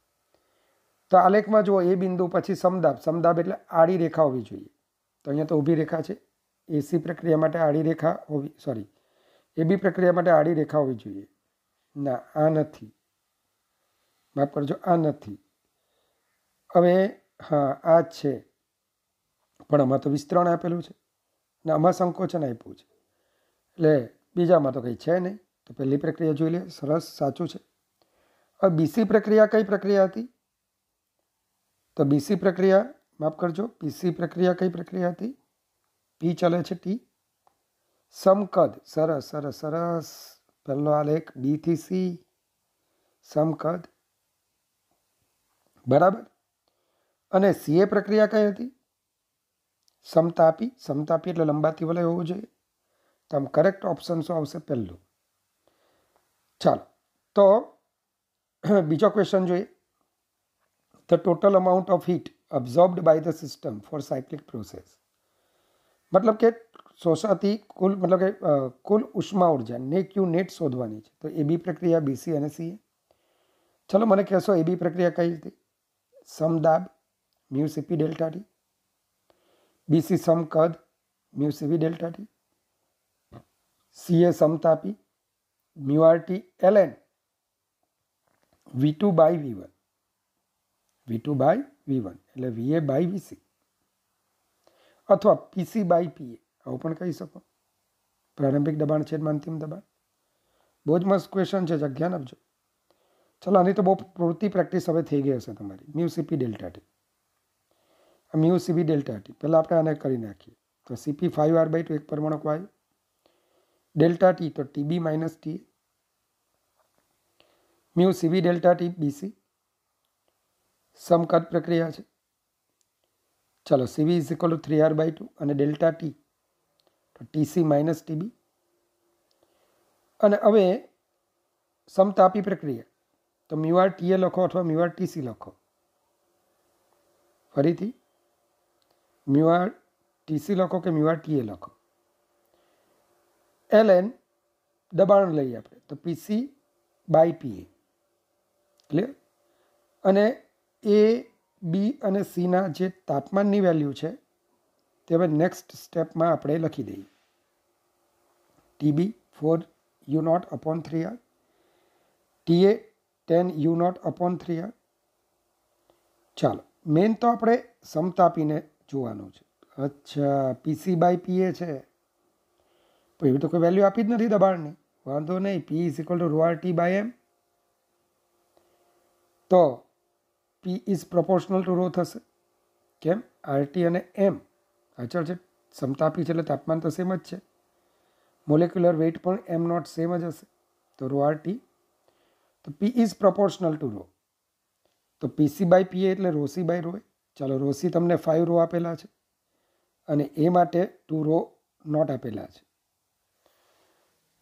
તો આલેખમાં જુઓ એ બિંદુ પછી સમદાબ સમદાબ એટલે આડી રેખા હોવી જોઈએ તો અહીંયા તો ઊભી રેખા છે એસી પ્રક્રિયા માટે આડી રેખા હોવી સોરી એબી પ્રક્રિયા માટે આડી રેખા હોવી જોઈએ ના આ નથી માફ કરજો આ નથી હવે હા આ છે પણ આમાં તો વિસ્તરણ આપેલું છે ને આમાં સંકોચન આપ્યું છે એટલે બીજામાં તો કંઈ છે નહીં તો પહેલી પ્રક્રિયા જોઈ લે સરસ સાચું છે હવે બીસી પ્રક્રિયા કઈ પ્રક્રિયા હતી તો બીસી પ્રક્રિયા માફ કરજો બીસી પ્રક્રિયા કઈ પ્રક્રિયા હતી પી ચાલે છે ટી સમકદ સરસ સરસ સરસ પહેલો આલેખ બીથી સી સમકદ બરાબર અને સીએ પ્રક્રિયા કઈ હતી સમતાપી સમતાપી એટલે લંબાથી વલય હોવું જોઈએ તો આમ કરેક્ટ ઓપ્શન શું આવશે પહેલું ચાલો તો બીજો ક્વેશ્ચન જોઈએ the total amount of heat absorbed by the system for cyclic process मतलब के शोषाती कुल मतलब के कुल उष्मा ऊर्जा ने क्यू नेट शोधवा तो ए बी प्रक्रिया बी सी ए सी चलो मैंने कह सो ए बी प्रक्रिया कई थी समदाब mu CP delta T B C समकद mu CP delta T C A समतापी mu R T L N V two by V one V two by V one at V A by V C અથવા PC by પીએ આવું પણ કહી શકો પ્રારંભિક દબાણ છે અંતિમ દબાણ બહુ જ મસ્ત ક્વેશ્ચન છે જગ્યા આપજો ચલો આની તો બહુ પૂરતી પ્રેક્ટિસ હવે થઈ ગઈ હશે તમારી મ્યુ સીપી ડેલ્ટા ટી આ મ્યુ સીબી ડેલ્ટા ટી પહેલાં આપણે આને કરી નાખીએ તો CP five R by two એક પરમાણુક વાયુ ડેલ્ટા ટી તો TB minus T mu CB delta T BC સમકદ પ્રક્રિયા છે ચાલો CV is equal to three R by two અને ડેલ્ટા ટી તો ટીસી માઇનસ ટીબી અને હવે સમતાપી પ્રક્રિયા તો મ્યુઆર ટીએ લખો અથવા મ્યુઆર ટીસી લખો ફરીથી મ્યુઆર ટીસી લખો કે મ્યુઆર ટીએ લખો એલ એન દબાણ લઈએ આપણે તો પીસી બાય પીએ ક્લિયર અને એ બી અને સીના જે તાપમાનની વેલ્યુ છે તે હવે નેક્સ્ટ સ્ટેપમાં આપણે લખી દઈએ TB four U not upon three R TA ten U not upon three R ચાલો મેન તો આપણે સમતાપીને જોવાનું છે અચ્છા પીસી બાય પીએ છે પણ એવી તો કોઈ વેલ્યુ આપી જ નથી દબાણની વાંધો નહીં P is equal to rho T by M તો P is proportional to rho થશે કેમ આરટી અને એમ અચળ છે સમતાપી છે એટલે તાપમાન તો સેમ જ છે મોલેક્યુલર વેઇટ પણ એમ નોટ સેમ જ હશે તો રો આર ટી તો P is proportional to rho તો પીસી બાય પીએ એટલે રોસી બાય રો ચાલો રોસી તમને ફાઇવ રો આપેલા છે અને એ માટે ટુ રો નોટ આપેલા છે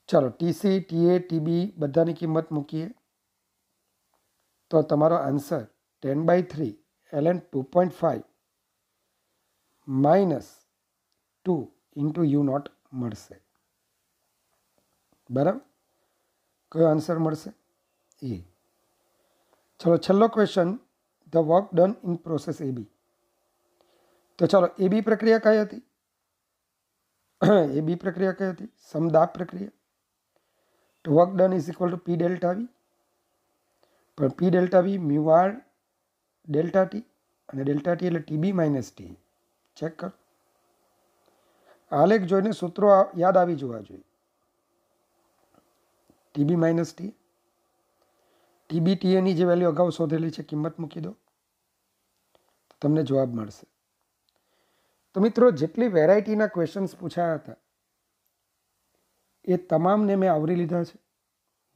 ચાલો ટીસી ટીએ ટીબી બધાની કિંમત મૂકીએ તો તમારો answer 10 by 3 ln 2.5 minus two into U not મળશે બરાબર કયો આન્સર મળશે એ ચલો છેલ્લો question the work done in process A B તો ચાલો એ બી પ્રક્રિયા કઈ હતી એ બી પ્રક્રિયા કઈ હતી સમદાપ પ્રક્રિયા તો work done is equal to P delta V પણ P delta V mu R delta T અને ડેલ્ટા ટી એટલે ટીબી માઇનસ ટી ચેક કરો આલેખ જોઈને સૂત્રો યાદ આવી જોવા જોઈએ ટીબી માઇનસ ટી ટીબી ટીએની જે વેલ્યુ અગાઉ શોધેલી છે કિંમત મૂકી દો તો તમને જવાબ મળશે તો મિત્રો જેટલી વેરાયટીના ક્વેશ્ચન્સ પૂછાયા હતા એ તમામને મેં આવરી લીધા છે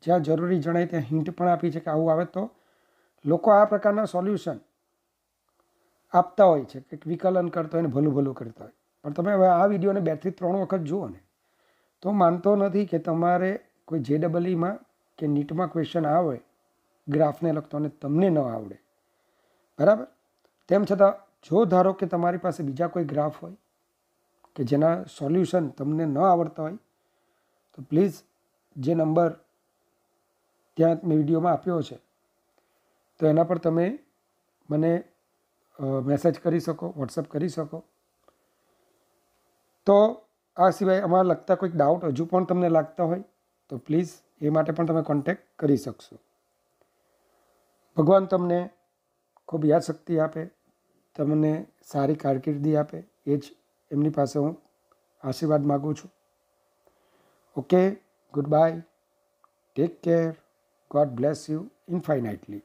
જ્યાં જરૂરી જણાય ત્યાં હિન્ટ પણ આપી છે કે આવું આવે તો લોકો આ પ્રકારના સોલ્યુશન આપતા હોય છે કંઈક વિકલન કરતા હોય ને ભલું ભલું કરતા હોય પણ તમે હવે આ વિડીયોને બેથી ત્રણ વખત જુઓ ને તો માનતો નથી કે તમારે કોઈ જે ડબલઈમાં કે નીટમાં ક્વેશ્ચન આવે ગ્રાફને લગતો અને તમને ન આવડે બરાબર તેમ છતાં જો ધારો કે તમારી પાસે બીજા કોઈ ગ્રાફ હોય કે જેના સોલ્યુશન તમને ન આવડતા હોય તો પ્લીઝ જે નંબર ત્યાં મેં વિડીયોમાં આપ્યો છે તો એના પર તમે મને મેસેજ કરી શકો વોટ્સઅપ કરી શકો તો આ સિવાય અમારા લગતા કોઈક ડાઉટ હજુ પણ તમને લાગતા હોય તો પ્લીઝ એ માટે પણ તમે કોન્ટેક્ટ કરી શકશો ભગવાન તમને ખૂબ યાદશક્તિ આપે તમને સારી કારકિર્દી આપે એ જ એમની પાસે હું આશીર્વાદ માગું છું okay goodbye take care God bless you ઇન્ફાઇનાઇટલી